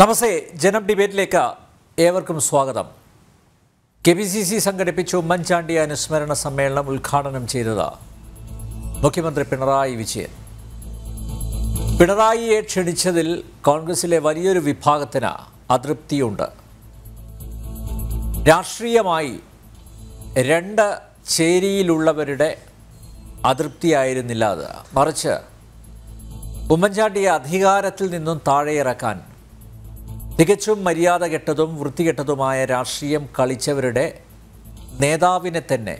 നമസ്തേ ജനം ഡിബേറ്റിലേക്ക് ഏവർക്കും സ്വാഗതം കെ പി സി സി സംഘടിപ്പിച്ചു ഉമ്മൻചാണ്ടി അനുസ്മരണ സമ്മേളനം ഉദ്ഘാടനം ചെയ്തത് മുഖ്യമന്ത്രി പിണറായി വിജയൻ പിണറായിയെ ക്ഷണിച്ചതിൽ കോൺഗ്രസിലെ വലിയൊരു വിഭാഗത്തിന് അതൃപ്തിയുണ്ട് രാഷ്ട്രീയമായി രണ്ട് ചേരിയിലുള്ളവരുടെ അതൃപ്തിയായിരുന്നില്ല അത് മറിച്ച് ഉമ്മൻചാണ്ടിയെ അധികാരത്തിൽ നിന്നും താഴെയിറക്കാൻ തികച്ചും മര്യാദ കെട്ടതും വൃത്തികെട്ടതുമായ രാഷ്ട്രീയം കളിച്ചവരുടെ നേതാവിനെ തന്നെ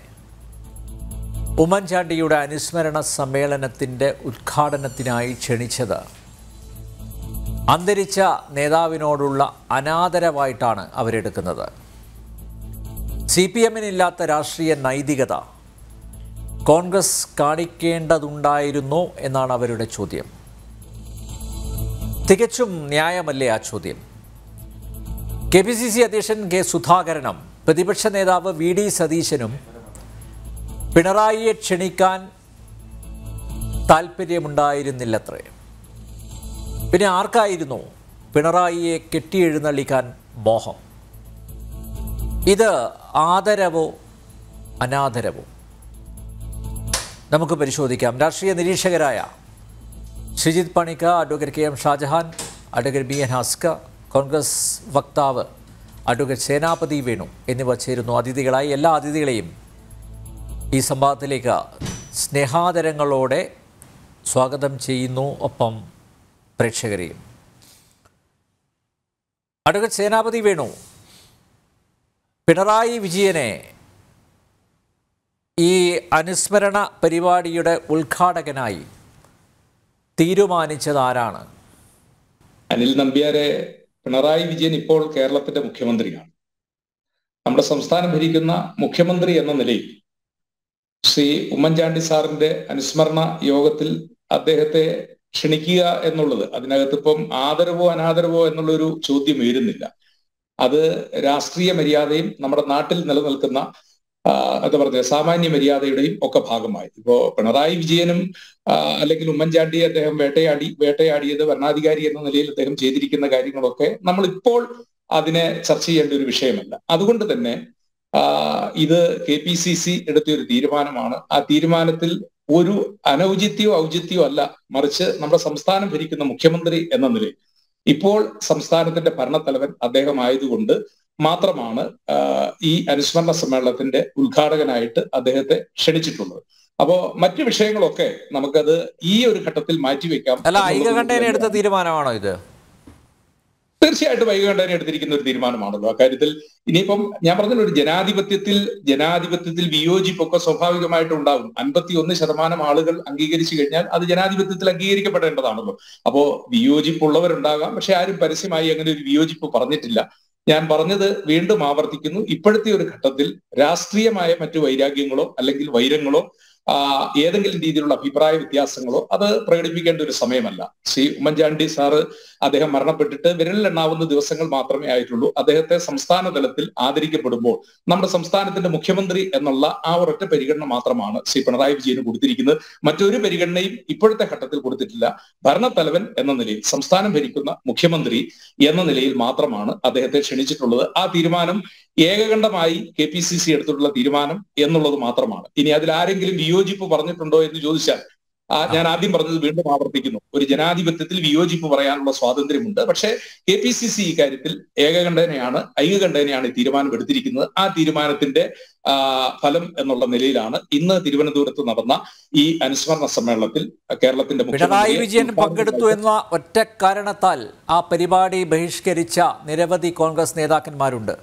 ഉമ്മൻചാണ്ടിയുടെ അനുസ്മരണ സമ്മേളനത്തിൻ്റെ ഉദ്ഘാടനത്തിനായി ക്ഷണിച്ചത് അന്തരിച്ച നേതാവിനോടുള്ള അനാദരവായിട്ടാണ് അവരെടുക്കുന്നത് സി പി എമ്മിനില്ലാത്ത രാഷ്ട്രീയ നൈതികത കോൺഗ്രസ് കാണിക്കേണ്ടതുണ്ടായിരുന്നു എന്നാണ് അവരുടെ ചോദ്യം തികച്ചും ന്യായമല്ലേ ആ ചോദ്യം കെ പി സി സി അധ്യക്ഷൻ കെ സുധാകരനും പ്രതിപക്ഷ നേതാവ് വി ഡി സതീശനും പിണറായിയെ ക്ഷണിക്കാൻ താല്പര്യമുണ്ടായിരുന്നില്ലത്രേ പിന്നെ ആർക്കായിരുന്നു പിണറായിയെ കെട്ടിയെഴുന്നള്ളിക്കാൻ മോഹം ഇത് ആദരവോ അനാദരവോ നമുക്ക് പരിശോധിക്കാം രാഷ്ട്രീയ നിരീക്ഷകരായ ഷിജിത് പണിക്ക advocate K M Shajahan advocate B N ഹാസ്ക കോൺഗ്രസ് വക്താവ് അഡ്വക്കേറ്റ് സേനാപതി വേണു എന്നിവർ ചേരുന്നു അതിഥികളായി എല്ലാ അതിഥികളെയും ഈ സംവാദത്തിലേക്ക് സ്നേഹാദരങ്ങളോടെ സ്വാഗതം ചെയ്യുന്നു ഒപ്പം പ്രേക്ഷകരെയും അഡ്വക്കേറ്റ് സേനാപതി വേണു പിണറായി വിജയനെ ഈ അനുസ്മരണ പരിപാടിയുടെ ഉദ്ഘാടകനായി തീരുമാനിച്ചത് ആരാണ് അനിൽ നമ്പ്യാരെ പിണറായി വിജയൻ ഇപ്പോൾ കേരളത്തിന്റെ മുഖ്യമന്ത്രിയാണ് നമ്മുടെ സംസ്ഥാനം ഭരിക്കുന്ന മുഖ്യമന്ത്രി എന്ന നിലയിൽ ശ്രീ ഉമ്മൻചാണ്ടി സാറിന്റെ അനുസ്മരണ യോഗത്തിൽ അദ്ദേഹത്തെ ക്ഷണിക്കുക എന്നുള്ളത് അതിനകത്ത് ഇപ്പം ആദരവോ അനാദരവോ എന്നുള്ളൊരു ചോദ്യം ഉയരുന്നില്ല അത് രാഷ്ട്രീയ മര്യാദയും നമ്മുടെ നാട്ടിൽ നിലനിൽക്കുന്ന എന്താ പറഞ്ഞ സാമാന്യ മര്യാദയുടെയും ഒക്കെ ഭാഗമായി ഇപ്പോ പിണറായി വിജയനും അല്ലെങ്കിൽ ഉമ്മൻചാണ്ടി അദ്ദേഹം വേട്ടയാടി വേട്ടയാടിയത് ഭരണാധികാരി എന്ന നിലയിൽ അദ്ദേഹം ചെയ്തിരിക്കുന്ന കാര്യങ്ങളൊക്കെ നമ്മൾ ഇപ്പോൾ അതിനെ ചർച്ച ചെയ്യേണ്ട ഒരു വിഷയമല്ല അതുകൊണ്ട് തന്നെ ഇത് കെ പി സി സി എടുത്തൊരു തീരുമാനമാണ് ആ തീരുമാനത്തിൽ ഒരു അനൗചിത്യോ ഔചിത്യോ അല്ല മറിച്ച് നമ്മുടെ സംസ്ഥാനം ഭരിക്കുന്ന മുഖ്യമന്ത്രി എന്ന നിലയിൽ ഇപ്പോൾ സംസ്ഥാനത്തിന്റെ ഭരണത്തലവൻ അദ്ദേഹം ആയതുകൊണ്ട് മാത്രമാണ് ഈ അനുസ്മരണ സമ്മേളനത്തിന്റെ ഉദ്ഘാടകനായിട്ട് അദ്ദേഹത്തെ ക്ഷണിച്ചിട്ടുള്ളത് അപ്പോ മറ്റു വിഷയങ്ങളൊക്കെ നമുക്കത് ഈ ഒരു ഘട്ടത്തിൽ മാറ്റിവെക്കാം അല്ല എടുത്ത തീരുമാനമാണോ ഇത് തീർച്ചയായിട്ടും ഐകകണ്ഠനെ എടുത്തിരിക്കുന്ന ഒരു തീരുമാനമാണല്ലോ അക്കാര്യത്തിൽ ഇനിയിപ്പം ഞാൻ പറഞ്ഞല്ലോ ഒരു ജനാധിപത്യത്തിൽ ജനാധിപത്യത്തിൽ വിയോജിപ്പൊക്കെ സ്വാഭാവികമായിട്ട് ഉണ്ടാകും അൻപത്തി ഒന്ന് ശതമാനം ആളുകൾ അംഗീകരിച്ചു കഴിഞ്ഞാൽ അത് ജനാധിപത്യത്തിൽ അംഗീകരിക്കപ്പെടേണ്ടതാണല്ലോ അപ്പോ വിയോജിപ്പുള്ളവരുണ്ടാകാം പക്ഷെ ആരും പരസ്യമായി അങ്ങനെ ഒരു വിയോജിപ്പ് പറഞ്ഞിട്ടില്ല ഞാൻ പറഞ്ഞത് വീണ്ടും ആവർത്തിക്കുന്നു ഇപ്പോഴത്തെ ഒരു ഘട്ടത്തിൽ രാഷ്ട്രീയമായ മറ്റു വൈരാഗ്യങ്ങളോ അല്ലെങ്കിൽ വൈരങ്ങളോ ഏതെങ്കിലും രീതിയിലുള്ള അഭിപ്രായ വ്യത്യാസങ്ങളോ അത് പ്രകടിപ്പിക്കേണ്ട ഒരു സമയമല്ല സി ഉമ്മൻചാണ്ടി സാറ് അദ്ദേഹം മരണപ്പെട്ടിട്ട് വിരലിലെണ്ണാവുന്ന ദിവസങ്ങൾ മാത്രമേ ആയിട്ടുള്ളൂ അദ്ദേഹത്തെ സംസ്ഥാന തലത്തിൽ ആദരിക്കപ്പെടുമ്പോൾ നമ്മുടെ സംസ്ഥാനത്തിന്റെ മുഖ്യമന്ത്രി എന്നുള്ള ആ ഒരൊറ്റ പരിഗണന മാത്രമാണ് സി പിണറായി വിജയന് കൊടുത്തിരിക്കുന്നത് മറ്റൊരു പരിഗണനയും ഇപ്പോഴത്തെ ഘട്ടത്തിൽ കൊടുത്തിട്ടില്ല ഭരണത്തലവൻ എന്ന നിലയിൽ സംസ്ഥാനം ഭരിക്കുന്ന മുഖ്യമന്ത്രി എന്ന നിലയിൽ മാത്രമാണ് അദ്ദേഹത്തെ ക്ഷണിച്ചിട്ടുള്ളത് ആ തീരുമാനം ഏകകണ്ഠമായി കെ പി സി സി എടുത്തിട്ടുള്ള തീരുമാനം എന്നുള്ളത് മാത്രമാണ് ഇനി അതിൽ ആരെങ്കിലും വിയോ വിയോജിപ്പ് പറഞ്ഞിട്ടുണ്ടോ എന്ന് ചോദിച്ചാൽ ഞാൻ ആദ്യം പറഞ്ഞത് വീണ്ടും ആവർത്തിക്കുന്നു ഒരു ജനാധിപത്യത്തിൽ വിയോജിപ്പ് പറയാനുള്ള സ്വാതന്ത്ര്യമുണ്ട് പക്ഷേ കെ പി സി സി ഇക്കാര്യത്തിൽ ഏകകണ്ഠേനയാണ് ഐകകണ്ഠേനയാണ് ഈ തീരുമാനമെടുത്തിരിക്കുന്നത് ആ തീരുമാനത്തിന്റെ ഫലം എന്നുള്ള നിലയിലാണ് ഇന്ന് തിരുവനന്തപുരത്ത് നടന്ന ഈ അനുസ്മരണ സമ്മേളനത്തിൽ കേരളത്തിന്റെ പിണറായി വിജയൻ പങ്കെടുത്തു എന്ന ഒറ്റ കാരണത്താൽ ആ പരിപാടി ബഹിഷ്കരിച്ച നിരവധി കോൺഗ്രസ് നേതാക്കന്മാരുണ്ട്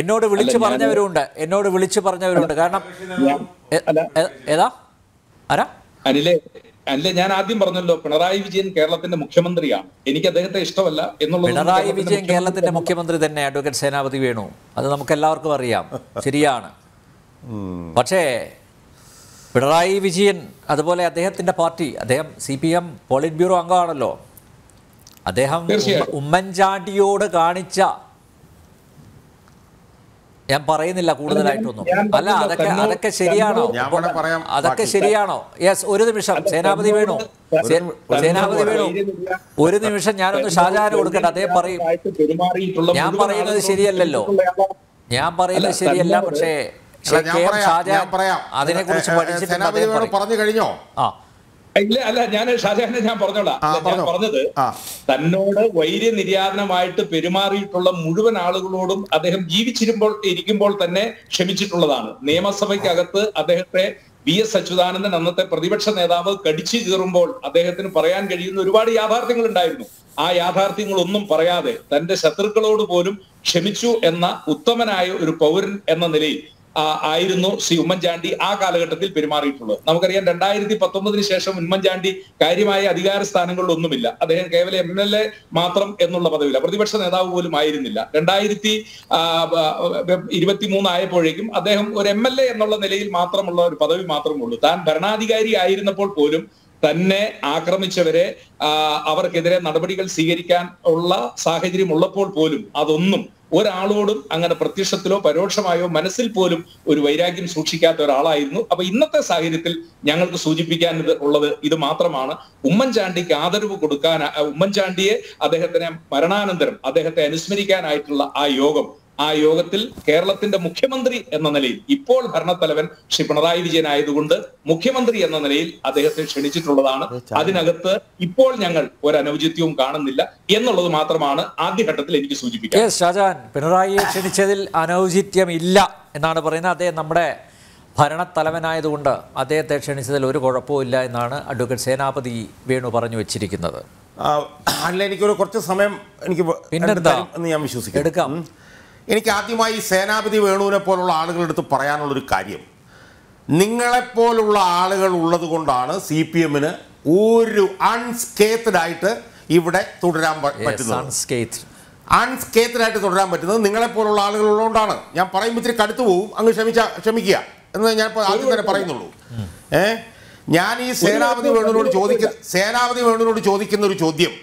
എന്നോട് വിളിച്ചു പറഞ്ഞവരുണ്ട് എന്നോട് വിളിച്ചു പറഞ്ഞവരുണ്ട് കാരണം ഏതാ ആരാ അനിലെ അല്ലെ ഞാൻ ആദ്യം പറഞ്ഞല്ലോ പിണറായി വിജയൻ കേരളത്തിന്റെ മുഖ്യമന്ത്രിയാണ് എനിക്ക് അദ്ദേഹത്തെ ഇഷ്ടമല്ല എന്നുള്ളത് പിണറായി വിജയൻ കേരളത്തിന്റെ മുഖ്യമന്ത്രി തന്നെ അഡ്വക്കേറ്റ് സേനാപതി വേണു അത് നമുക്ക് എല്ലാവർക്കും അറിയാം ശരിയാണ് പക്ഷേ പിണറായി വിജയൻ അതുപോലെ അദ്ദേഹത്തിന്റെ പാർട്ടി അദ്ദേഹം C P M politburo അംഗമാണല്ലോ അദ്ദേഹം ഉമ്മൻചാണ്ടിയോട് കാണിച്ച ഞാൻ പറയുന്നില്ല കൂടുതലായിട്ടൊന്നും അല്ല അതൊക്കെ അതൊക്കെ ശരിയാണോ അതൊക്കെ ശരിയാണോ യെസ് ഒരു നിമിഷം സേനാപതി വേണു സേനാപതി വേണു ഒരു നിമിഷം ഞാനൊന്ന് ഷാജഹാന് കൊടുക്കട്ടെ അതേ പറയും ഞാൻ പറയുന്നത് ശരിയല്ലല്ലോ ഞാൻ പറയുന്നത് ശരിയല്ല പക്ഷേ അതിനെ കുറിച്ച് പഠിച്ചിട്ടുണ്ട് പറഞ്ഞു കഴിഞ്ഞോ ആ ഇല്ല അല്ല ഞാൻ ഷാജഹാനെ ഞാൻ പറഞ്ഞോളാം ഞാൻ പറഞ്ഞത് തന്നോട് വൈര്യ നിര്യാതനമായിട്ട് പെരുമാറിയിട്ടുള്ള മുഴുവൻ ആളുകളോടും അദ്ദേഹം ജീവിച്ചിരുമ്പോൾ ഇരിക്കുമ്പോൾ തന്നെ ക്ഷമിച്ചിട്ടുള്ളതാണ് നിയമസഭയ്ക്കകത്ത് അദ്ദേഹത്തെ വി എസ് അച്യുതാനന്ദൻ അന്നത്തെ പ്രതിപക്ഷ നേതാവ് കടിച്ചു കീറുമ്പോൾ അദ്ദേഹത്തിന് പറയാൻ കഴിയുന്ന ഒരുപാട് യാഥാർത്ഥ്യങ്ങൾ ഉണ്ടായിരുന്നു ആ യാഥാർത്ഥ്യങ്ങളൊന്നും പറയാതെ തന്റെ ശത്രുക്കളോട് പോലും ക്ഷമിച്ചു എന്ന ഉത്തമനായ ഒരു പൗരൻ എന്ന നിലയിൽ ആയിരുന്നു ശ്രീ ഉമ്മൻചാണ്ടി ആ കാലഘട്ടത്തിൽ പെരുമാറിയിട്ടുള്ളത് നമുക്കറിയാം രണ്ടായിരത്തി പത്തൊമ്പതിന് ശേഷം ഉമ്മൻചാണ്ടി കാര്യമായ അധികാര സ്ഥാനങ്ങളിലൊന്നുമില്ല അദ്ദേഹം കേവലം എം എൽ എ മാത്രം എന്നുള്ള പദവിയില്ല പ്രതിപക്ഷ നേതാവ് പോലും ആയിരുന്നില്ല രണ്ടായിരത്തി ഇരുപത്തിമൂന്ന് ആയപ്പോഴേക്കും അദ്ദേഹം ഒരു എം എൽ എ എന്നുള്ള നിലയിൽ മാത്രമുള്ള ഒരു പദവി മാത്രമേ ഉള്ളൂ താൻ ഭരണാധികാരി ആയിരുന്നപ്പോൾ പോലും തന്നെ ആക്രമിച്ചവരെ അവർക്കെതിരെ നടപടികൾ സ്വീകരിക്കാൻ ഉള്ള സാഹചര്യം ഉള്ളപ്പോൾ പോലും അതൊന്നും ഒരാളോടും അങ്ങനെ പ്രത്യക്ഷത്തിലോ പരോക്ഷമായോ മനസ്സിൽ പോലും ഒരു വൈരാഗ്യം സൂക്ഷിക്കാത്ത ഒരാളായിരുന്നു അപ്പൊ ഇന്നത്തെ സാഹചര്യത്തിൽ ഞങ്ങൾക്ക് സൂചിപ്പിക്കാൻ ഉള്ളത് ഇത് മാത്രമാണ് ഉമ്മൻചാണ്ടിക്ക് ആദരവ് കൊടുക്കാൻ ഉമ്മൻചാണ്ടിയെ അദ്ദേഹത്തിനെ മരണാനന്തരം അദ്ദേഹത്തെ അനുസ്മരിക്കാനായിട്ടുള്ള ആ യോഗം ആ യോഗത്തിൽ കേരളത്തിന്റെ മുഖ്യമന്ത്രി എന്ന നിലയിൽ ഇപ്പോൾ ഭരണത്തലവൻ ശ്രീ പിണറായി വിജയൻ ആയതുകൊണ്ട് മുഖ്യമന്ത്രി എന്ന നിലയിൽ അദ്ദേഹത്തെ ക്ഷണിച്ചിട്ടുള്ളതാണ് അതിനകത്ത് ഇപ്പോൾ ഞങ്ങൾ ഒരു അനൗചിത്യവും കാണുന്നില്ല എന്നുള്ളത് മാത്രമാണ് ആദ്യഘട്ടത്തിൽ എനിക്ക് സൂചിപ്പിക്കുക ഷാജാൻ പിണറായിയെ ക്ഷണിച്ചതിൽ അനൗചിത്യം ഇല്ല എന്നാണ് പറയുന്നത് അദ്ദേഹം നമ്മുടെ ഭരണത്തലവനായതുകൊണ്ട് അദ്ദേഹത്തെ ക്ഷണിച്ചതിൽ ഒരു കുഴപ്പവും എന്നാണ് അഡ്വക്കേറ്റ് സേനാപതി വേണു പറഞ്ഞു വെച്ചിരിക്കുന്നത് അല്ല എനിക്കൊരു കുറച്ച് സമയം എനിക്ക് പിന്നെന്താ എന്ന് ഞാൻ വിശ്വസിക്കാം എടുക്കാം എനിക്ക് ആദ്യമായി സേനാപതി വേണുവിനെ പോലുള്ള ആളുകളെടുത്ത് പറയാനുള്ളൊരു കാര്യം നിങ്ങളെപ്പോലുള്ള ആളുകൾ ഉള്ളത് കൊണ്ടാണ് സി പി എമ്മിന് ഒരു അൺസ്കേത്തഡായിട്ട് ആയിട്ട് ഇവിടെ തുടരാൻ പറ്റുന്നത് അൺസ്കേത്തഡായിട്ട് ആയിട്ട് തുടരാൻ പറ്റുന്നത് നിങ്ങളെപ്പോലുള്ള ആളുകൾ ഉള്ളതുകൊണ്ടാണ് ഞാൻ പറയുമ്പോൾ ഇത്തിരി കടുത്തു പോവും അങ്ങ് ക്ഷമിച്ച ക്ഷമിക്കുക എന്ന് ഞാൻ ഇപ്പോൾ ആദ്യം തന്നെ പറയുന്നുള്ളൂ ഏ ഞാൻ ഈ സേനാപതി വേണുവിനോട് ചോദിക്ക സേനാപതി വേണുവിനോട് ചോദിക്കുന്ന ഒരു ചോദ്യം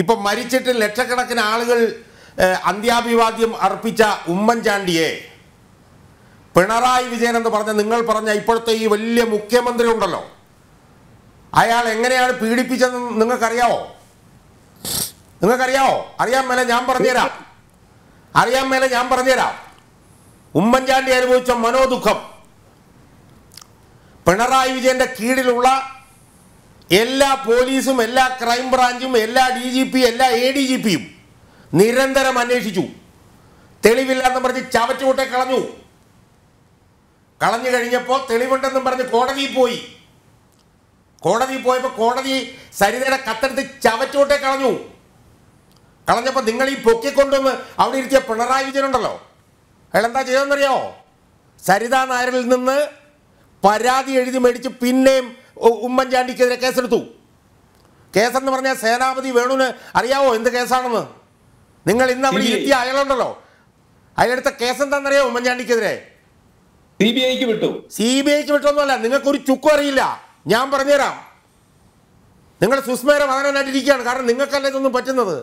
ഇപ്പം മരിച്ചിട്ട് ലക്ഷക്കണക്കിന് ആളുകൾ അന്ത്യാഭിവാദ്യം അർപ്പിച്ച ഉമ്മൻചാണ്ടിയെ പിണറായി വിജയൻ എന്ന് പറഞ്ഞ നിങ്ങൾ പറഞ്ഞ ഇപ്പോഴത്തെ ഈ വലിയ മുഖ്യമന്ത്രി ഉണ്ടല്ലോ അയാൾ എങ്ങനെയാണ് പീഡിപ്പിച്ചതെന്ന് നിങ്ങൾക്കറിയാവോ നിങ്ങൾക്കറിയാവോ അറിയാൻ മേലെ ഞാൻ പറഞ്ഞുതരാം അറിയാൻ മേലെ ഞാൻ പറഞ്ഞുതരാം ഉമ്മൻചാണ്ടി അനുഭവിച്ച മനോദുഖം പിണറായി വിജയന്റെ കീഴിലുള്ള എല്ലാ പോലീസും എല്ലാ ക്രൈം ബ്രാഞ്ചും എല്ലാ ഡി ജി പി എല്ലാ എ ഡി ജി പിയും നിരന്തരം അന്വേഷിച്ചു തെളിവില്ലാന്നും പറഞ്ഞ് ചവച്ചുകൂട്ടെ കളഞ്ഞു കളഞ്ഞു കഴിഞ്ഞപ്പോൾ തെളിവുണ്ടെന്നും പറഞ്ഞ് കോടതിയിൽ പോയി കോടതിയിൽ പോയപ്പോൾ കോടതി സരിതയുടെ കത്തെടുത്ത് ചവച്ചുകൂട്ടെ കളഞ്ഞു കളഞ്ഞപ്പോൾ നിങ്ങൾ ഈ പൊക്കിക്കൊണ്ടുവന്ന് അവിടെ ഇരുത്തിയ പിണറായി വിജയനുണ്ടല്ലോ അയാൾ എന്താ ചെയ്തതെന്നറിയാമോ സരിത നായരിൽ നിന്ന് പരാതി എഴുതി മേടിച്ച് പിന്നെയും ഉമ്മൻചാണ്ടിക്കെതിരെ കേസെടുത്തു കേസെന്ന് പറഞ്ഞാൽ സേനാപതി വേണുവിന് അറിയാവോ എന്ത് കേസാണെന്ന് നിങ്ങൾ ഇന്ന് നമ്മൾ ഇരുത്തിയ അയാളുണ്ടല്ലോ അയാളെടുത്ത കേസ് എന്താണെന്നറിയോ ഉമ്മൻചാണ്ടിക്കെതിരെ സി ബി ഐക്ക് വിട്ടു സി ബി ഐക്ക് വിട്ടൊന്നുമല്ല നിങ്ങൾക്ക് ഒരു ചുക്കും അറിയില്ല ഞാൻ പറഞ്ഞുതരാം നിങ്ങൾ സുസ്മേര വാങ്ങാനായിട്ടിരിക്കുകയാണ് കാരണം നിങ്ങൾക്കല്ല ഇതൊന്നും പറ്റുന്നത്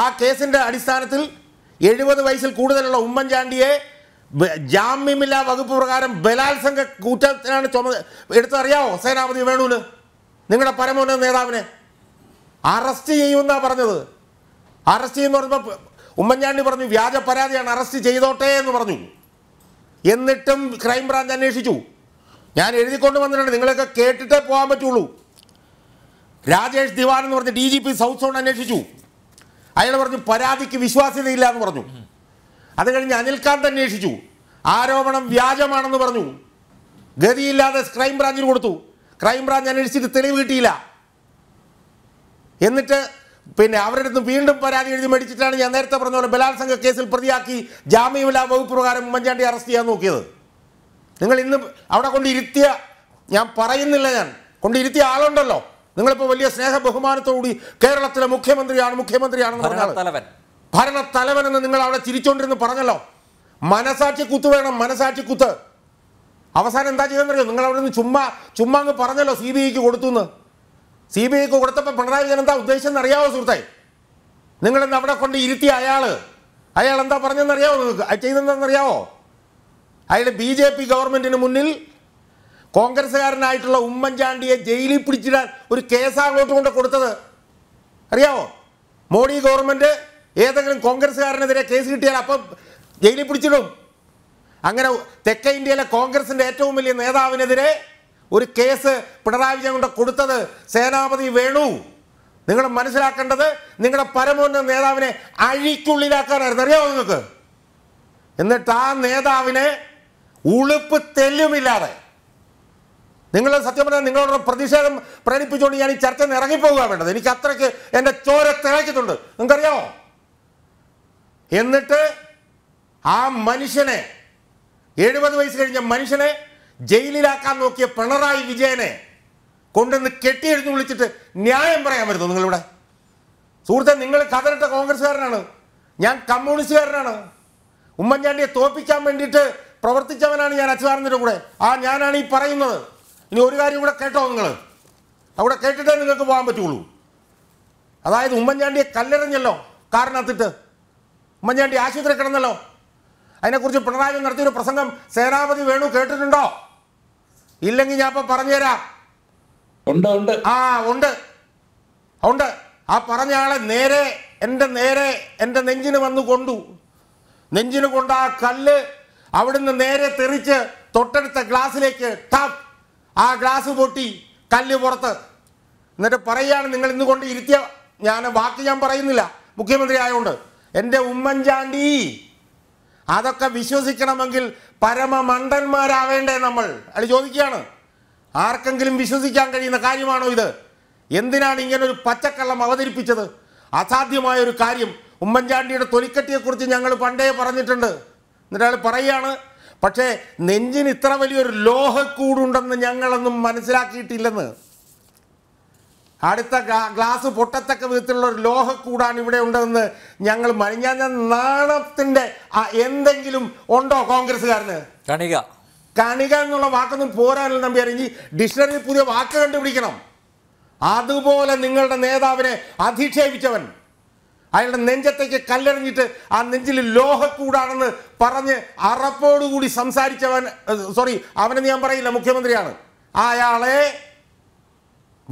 ആ കേസിന്റെ അടിസ്ഥാനത്തിൽ എഴുപത് വയസ്സിൽ കൂടുതലുള്ള ഉമ്മൻചാണ്ടിയെ ജാമ്യമില്ലാ വകുപ്പ് പ്രകാരം ബലാത്സംഗ കൂറ്റത്തിനാണ് ചുമ എടുത്തറിയാവോ സേനാപതി വേണുവിന് നിങ്ങളുടെ പരമോന്നത നേതാവിനെ അറസ്റ്റ് ചെയ്യുമെന്നാണ് പറഞ്ഞത് അറസ്റ്റ് ചെയ്യുന്ന പറഞ്ഞപ്പോൾ ഉമ്മൻചാണ്ടി പറഞ്ഞു വ്യാജ പരാതിയാണ് അറസ്റ്റ് ചെയ്തോട്ടെ എന്ന് പറഞ്ഞു എന്നിട്ടും ക്രൈംബ്രാഞ്ച് അന്വേഷിച്ചു ഞാൻ എഴുതിക്കൊണ്ട് വന്നിട്ടുണ്ട് നിങ്ങളൊക്കെ കേട്ടിട്ടേ പോകാൻ പറ്റുള്ളൂ രാജേഷ് ദിവാൻ എന്ന് പറഞ്ഞ് D G P south zone അന്വേഷിച്ചു അയാൾ പറഞ്ഞു പരാതിക്ക് വിശ്വാസ്യതയില്ല എന്ന് പറഞ്ഞു അത് കഴിഞ്ഞ് അനിൽകാന്ത് അന്വേഷിച്ചു ആരോപണം വ്യാജമാണെന്ന് പറഞ്ഞു ഗതിയില്ലാതെ ക്രൈംബ്രാഞ്ചിന് കൊടുത്തു ക്രൈംബ്രാഞ്ച് അന്വേഷിച്ചിട്ട് തെളിവ് കിട്ടിയില്ല എന്നിട്ട് പിന്നെ അവരുടെ അടുത്ത് വീണ്ടും പരാതി എഴുതി മേടിച്ചിട്ടാണ് ഞാൻ നേരത്തെ പറഞ്ഞ പോലെ ബലാത്സംഗ കേസിൽ പ്രതിയാക്കി ജാമ്യമില്ലാ വകുപ്പ് പ്രകാരം ഉമ്മൻചാണ്ടി അറസ്റ്റ് ചെയ്യാൻ നോക്കിയത് നിങ്ങൾ ഇന്ന് അവിടെ കൊണ്ടിരുത്തിയ ഞാൻ പറയുന്നില്ല ഞാൻ കൊണ്ടിരുത്തിയ ആളുണ്ടല്ലോ നിങ്ങളിപ്പോൾ വലിയ സ്നേഹ ബഹുമാനത്തോടുകൂടി കേരളത്തിലെ മുഖ്യമന്ത്രിയാണ് മുഖ്യമന്ത്രിയാണെന്ന് പറഞ്ഞാൽ ഭരണ തലവൻ എന്ന് നിങ്ങൾ അവിടെ ചിരിച്ചോണ്ടിരുന്ന് പറഞ്ഞല്ലോ മനസാക്ഷി കുത്ത് വേണം മനസാക്ഷി കുത്ത് അവസാനം എന്താ ചെയ്തെന്നറിയോ നിങ്ങൾ അവിടെ നിന്ന് ചുമ്മാ ചുമ്മാ അങ്ങ് പറഞ്ഞല്ലോ സി ബി ഐക്ക് കൊടുത്തു സി ബി ഐക്ക് കൊടുത്തപ്പോൾ പിണറായി വിജയൻ എന്താ ഉദ്ദേശം അറിയാവോ സുഹൃത്തെ നിങ്ങളെന്ന് അവിടെ കൊണ്ട് ഇരുത്തിയ അയാൾ അയാൾ എന്താ പറഞ്ഞതെന്ന് അറിയാവോ നിങ്ങൾക്ക് അത് ചെയ്തെന്താണെന്നറിയാവോ അയാൾ ബി ജെ പി ഗവൺമെന്റിന് മുന്നിൽ കോൺഗ്രസ്സുകാരനായിട്ടുള്ള ഉമ്മൻചാണ്ടിയെ ജയിലിൽ പിടിച്ചിടാൻ ഒരു കേസ് അങ്ങോട്ട് കൊണ്ട് കൊടുത്തത് അറിയാവോ മോഡി ഗവൺമെന്റ് ഏതെങ്കിലും കോൺഗ്രസ്സുകാരനെതിരെ കേസ് കിട്ടിയാൽ അപ്പം ജയിലിൽ പിടിച്ചിടും അങ്ങനെ തെക്കേ ഇന്ത്യയിലെ കോൺഗ്രസിന്റെ ഏറ്റവും വലിയ നേതാവിനെതിരെ ഒരു കേസ് പിണറായി വിജയൻ കൊണ്ട് കൊടുത്തത് സേനാപതി വേണു നിങ്ങൾ മനസ്സിലാക്കേണ്ടത് നിങ്ങളുടെ പരമോന്നത നേതാവിനെ അഴിക്കുള്ളിലാക്കാനായിരുന്നു അറിയാമോ നിങ്ങൾക്ക് എന്നിട്ട് ആ നേതാവിനെ ഉളുപ്പ് തെല്ലുമില്ലാതെ നിങ്ങൾ സത്യം പറഞ്ഞാൽ നിങ്ങളോട് പ്രതിഷേധം പ്രകടിപ്പിച്ചുകൊണ്ട് ഞാൻ ഈ ചർച്ച നിന്ന് ഇറങ്ങിപ്പോകുക വേണ്ടത് എനിക്ക് അത്രയ്ക്ക് എൻ്റെ ചോര തിളക്കിട്ടുണ്ട് നിങ്ങൾക്കറിയാമോ എന്നിട്ട് ആ മനുഷ്യനെ എഴുപത് വയസ്സ് കഴിഞ്ഞ മനുഷ്യനെ ജയിലിലാക്കാൻ നോക്കിയ പിണറായി വിജയനെ കൊണ്ടുവന്ന് കെട്ടിയെഴുതി വിളിച്ചിട്ട് ന്യായം പറയാൻ വരുന്നു നിങ്ങളിവിടെ സുഹൃത്തെ നിങ്ങൾ കതറിട്ട കോൺഗ്രസ്സുകാരനാണ് ഞാൻ കമ്മ്യൂണിസ്റ്റുകാരനാണ് ഉമ്മൻചാണ്ടിയെ തോപ്പിക്കാൻ വേണ്ടിയിട്ട് പ്രവർത്തിച്ചവനാണ് ഞാൻ അച്യുതാനന്ദൻ്റെ കൂടെ ആ ഞാനാണ് ഈ പറയുന്നത് ഇനി ഒരു കാര്യം ഇവിടെ കേട്ടോ നിങ്ങൾ അവിടെ കേട്ടിട്ടേ നിങ്ങൾക്ക് പോകാൻ പറ്റുള്ളൂ അതായത് ഉമ്മൻചാണ്ടിയെ കല്ലെറിഞ്ഞല്ലോ കാറിനകത്തിട്ട് ഉമ്മൻചാണ്ടി ആശുപത്രി കിടന്നല്ലോ അതിനെക്കുറിച്ച് പിണറായി നടത്തിയൊരു പ്രസംഗം സേനാപതി വേണു കേട്ടിട്ടുണ്ടോ ഇല്ലെങ്കിൽ ഞാൻ അപ്പൊ പറഞ്ഞുതരാം ഉണ്ട് ഉണ്ട് ആ ഉണ്ട് ഉണ്ട് ആ പറഞ്ഞ ആളെ നേരെ എന്റെ നേരെ എന്റെ നെഞ്ചിന് വന്ന് കൊണ്ടു നെഞ്ചിന് കൊണ്ട് ആ കല്ല് അവിടുന്ന് നേരെ തെറിച്ച് തൊട്ടടുത്ത ഗ്ലാസ്സിലേക്ക് ടാപ്പ് ആ ഗ്ലാസ് പൊട്ടി കല്ല് പുറത്ത് എന്നിട്ട് പറയുകയാണ് നിങ്ങൾ ഇന്ന് കൊണ്ട് ഇരുത്തിയ ഞാൻ ബാക്കി ഞാൻ പറയുന്നില്ല മുഖ്യമന്ത്രി ആയതുകൊണ്ട് എൻ്റെ ഉമ്മൻചാണ്ടി അതൊക്കെ വിശ്വസിക്കണമെങ്കിൽ പരമമണ്ടന്മാരാവേണ്ടേ നമ്മൾ അത് ചോദിക്കുകയാണ് ആർക്കെങ്കിലും വിശ്വസിക്കാൻ കഴിയുന്ന കാര്യമാണോ ഇത് എന്തിനാണ് ഇങ്ങനെ ഒരു പച്ചക്കള്ളം അവതരിപ്പിച്ചത് അസാധ്യമായ ഒരു കാര്യം ഉമ്മൻചാണ്ടിയുടെ തൊലിക്കെട്ടിയെക്കുറിച്ച് ഞങ്ങൾ പണ്ടേ പറഞ്ഞിട്ടുണ്ട് എന്നിട്ട് അയാൾ പറയുകയാണ് പക്ഷേ നെഞ്ചിന് ഇത്ര വലിയൊരു ലോഹക്കൂടുണ്ടെന്ന് ഞങ്ങളൊന്നും മനസ്സിലാക്കിയിട്ടില്ലെന്ന് അടുത്ത ഗ്ലാസ് പൊട്ടത്തക്ക വിധത്തിലുള്ള ഒരു ലോഹക്കൂടാണ് ഇവിടെ ഉണ്ടെന്ന് ഞങ്ങൾ മരിഞ്ഞാഞ്ഞ നാണത്തിന്റെ എന്തെങ്കിലും ഉണ്ടോ കോൺഗ്രസ്സുകാരന് കണിക കണിക എന്നുള്ള വാക്കൊന്നും നമ്പി നമ്പിയാരെങ്കിൽ ഡിക്ഷണറിയിൽ പുതിയ വാക്ക് കണ്ടുപിടിക്കണം അതുപോലെ നിങ്ങളുടെ നേതാവിനെ അധിക്ഷേപിച്ചവൻ അയാളുടെ നെഞ്ചത്തേക്ക് കല്ലെറിഞ്ഞിട്ട് ആ നെഞ്ചിൽ ലോഹക്കൂടാണെന്ന് പറഞ്ഞ് അറപ്പോടുകൂടി സംസാരിച്ചവൻ സോറി അവനെന്ന് ഞാൻ പറയില്ല മുഖ്യമന്ത്രിയാണ് അയാളെ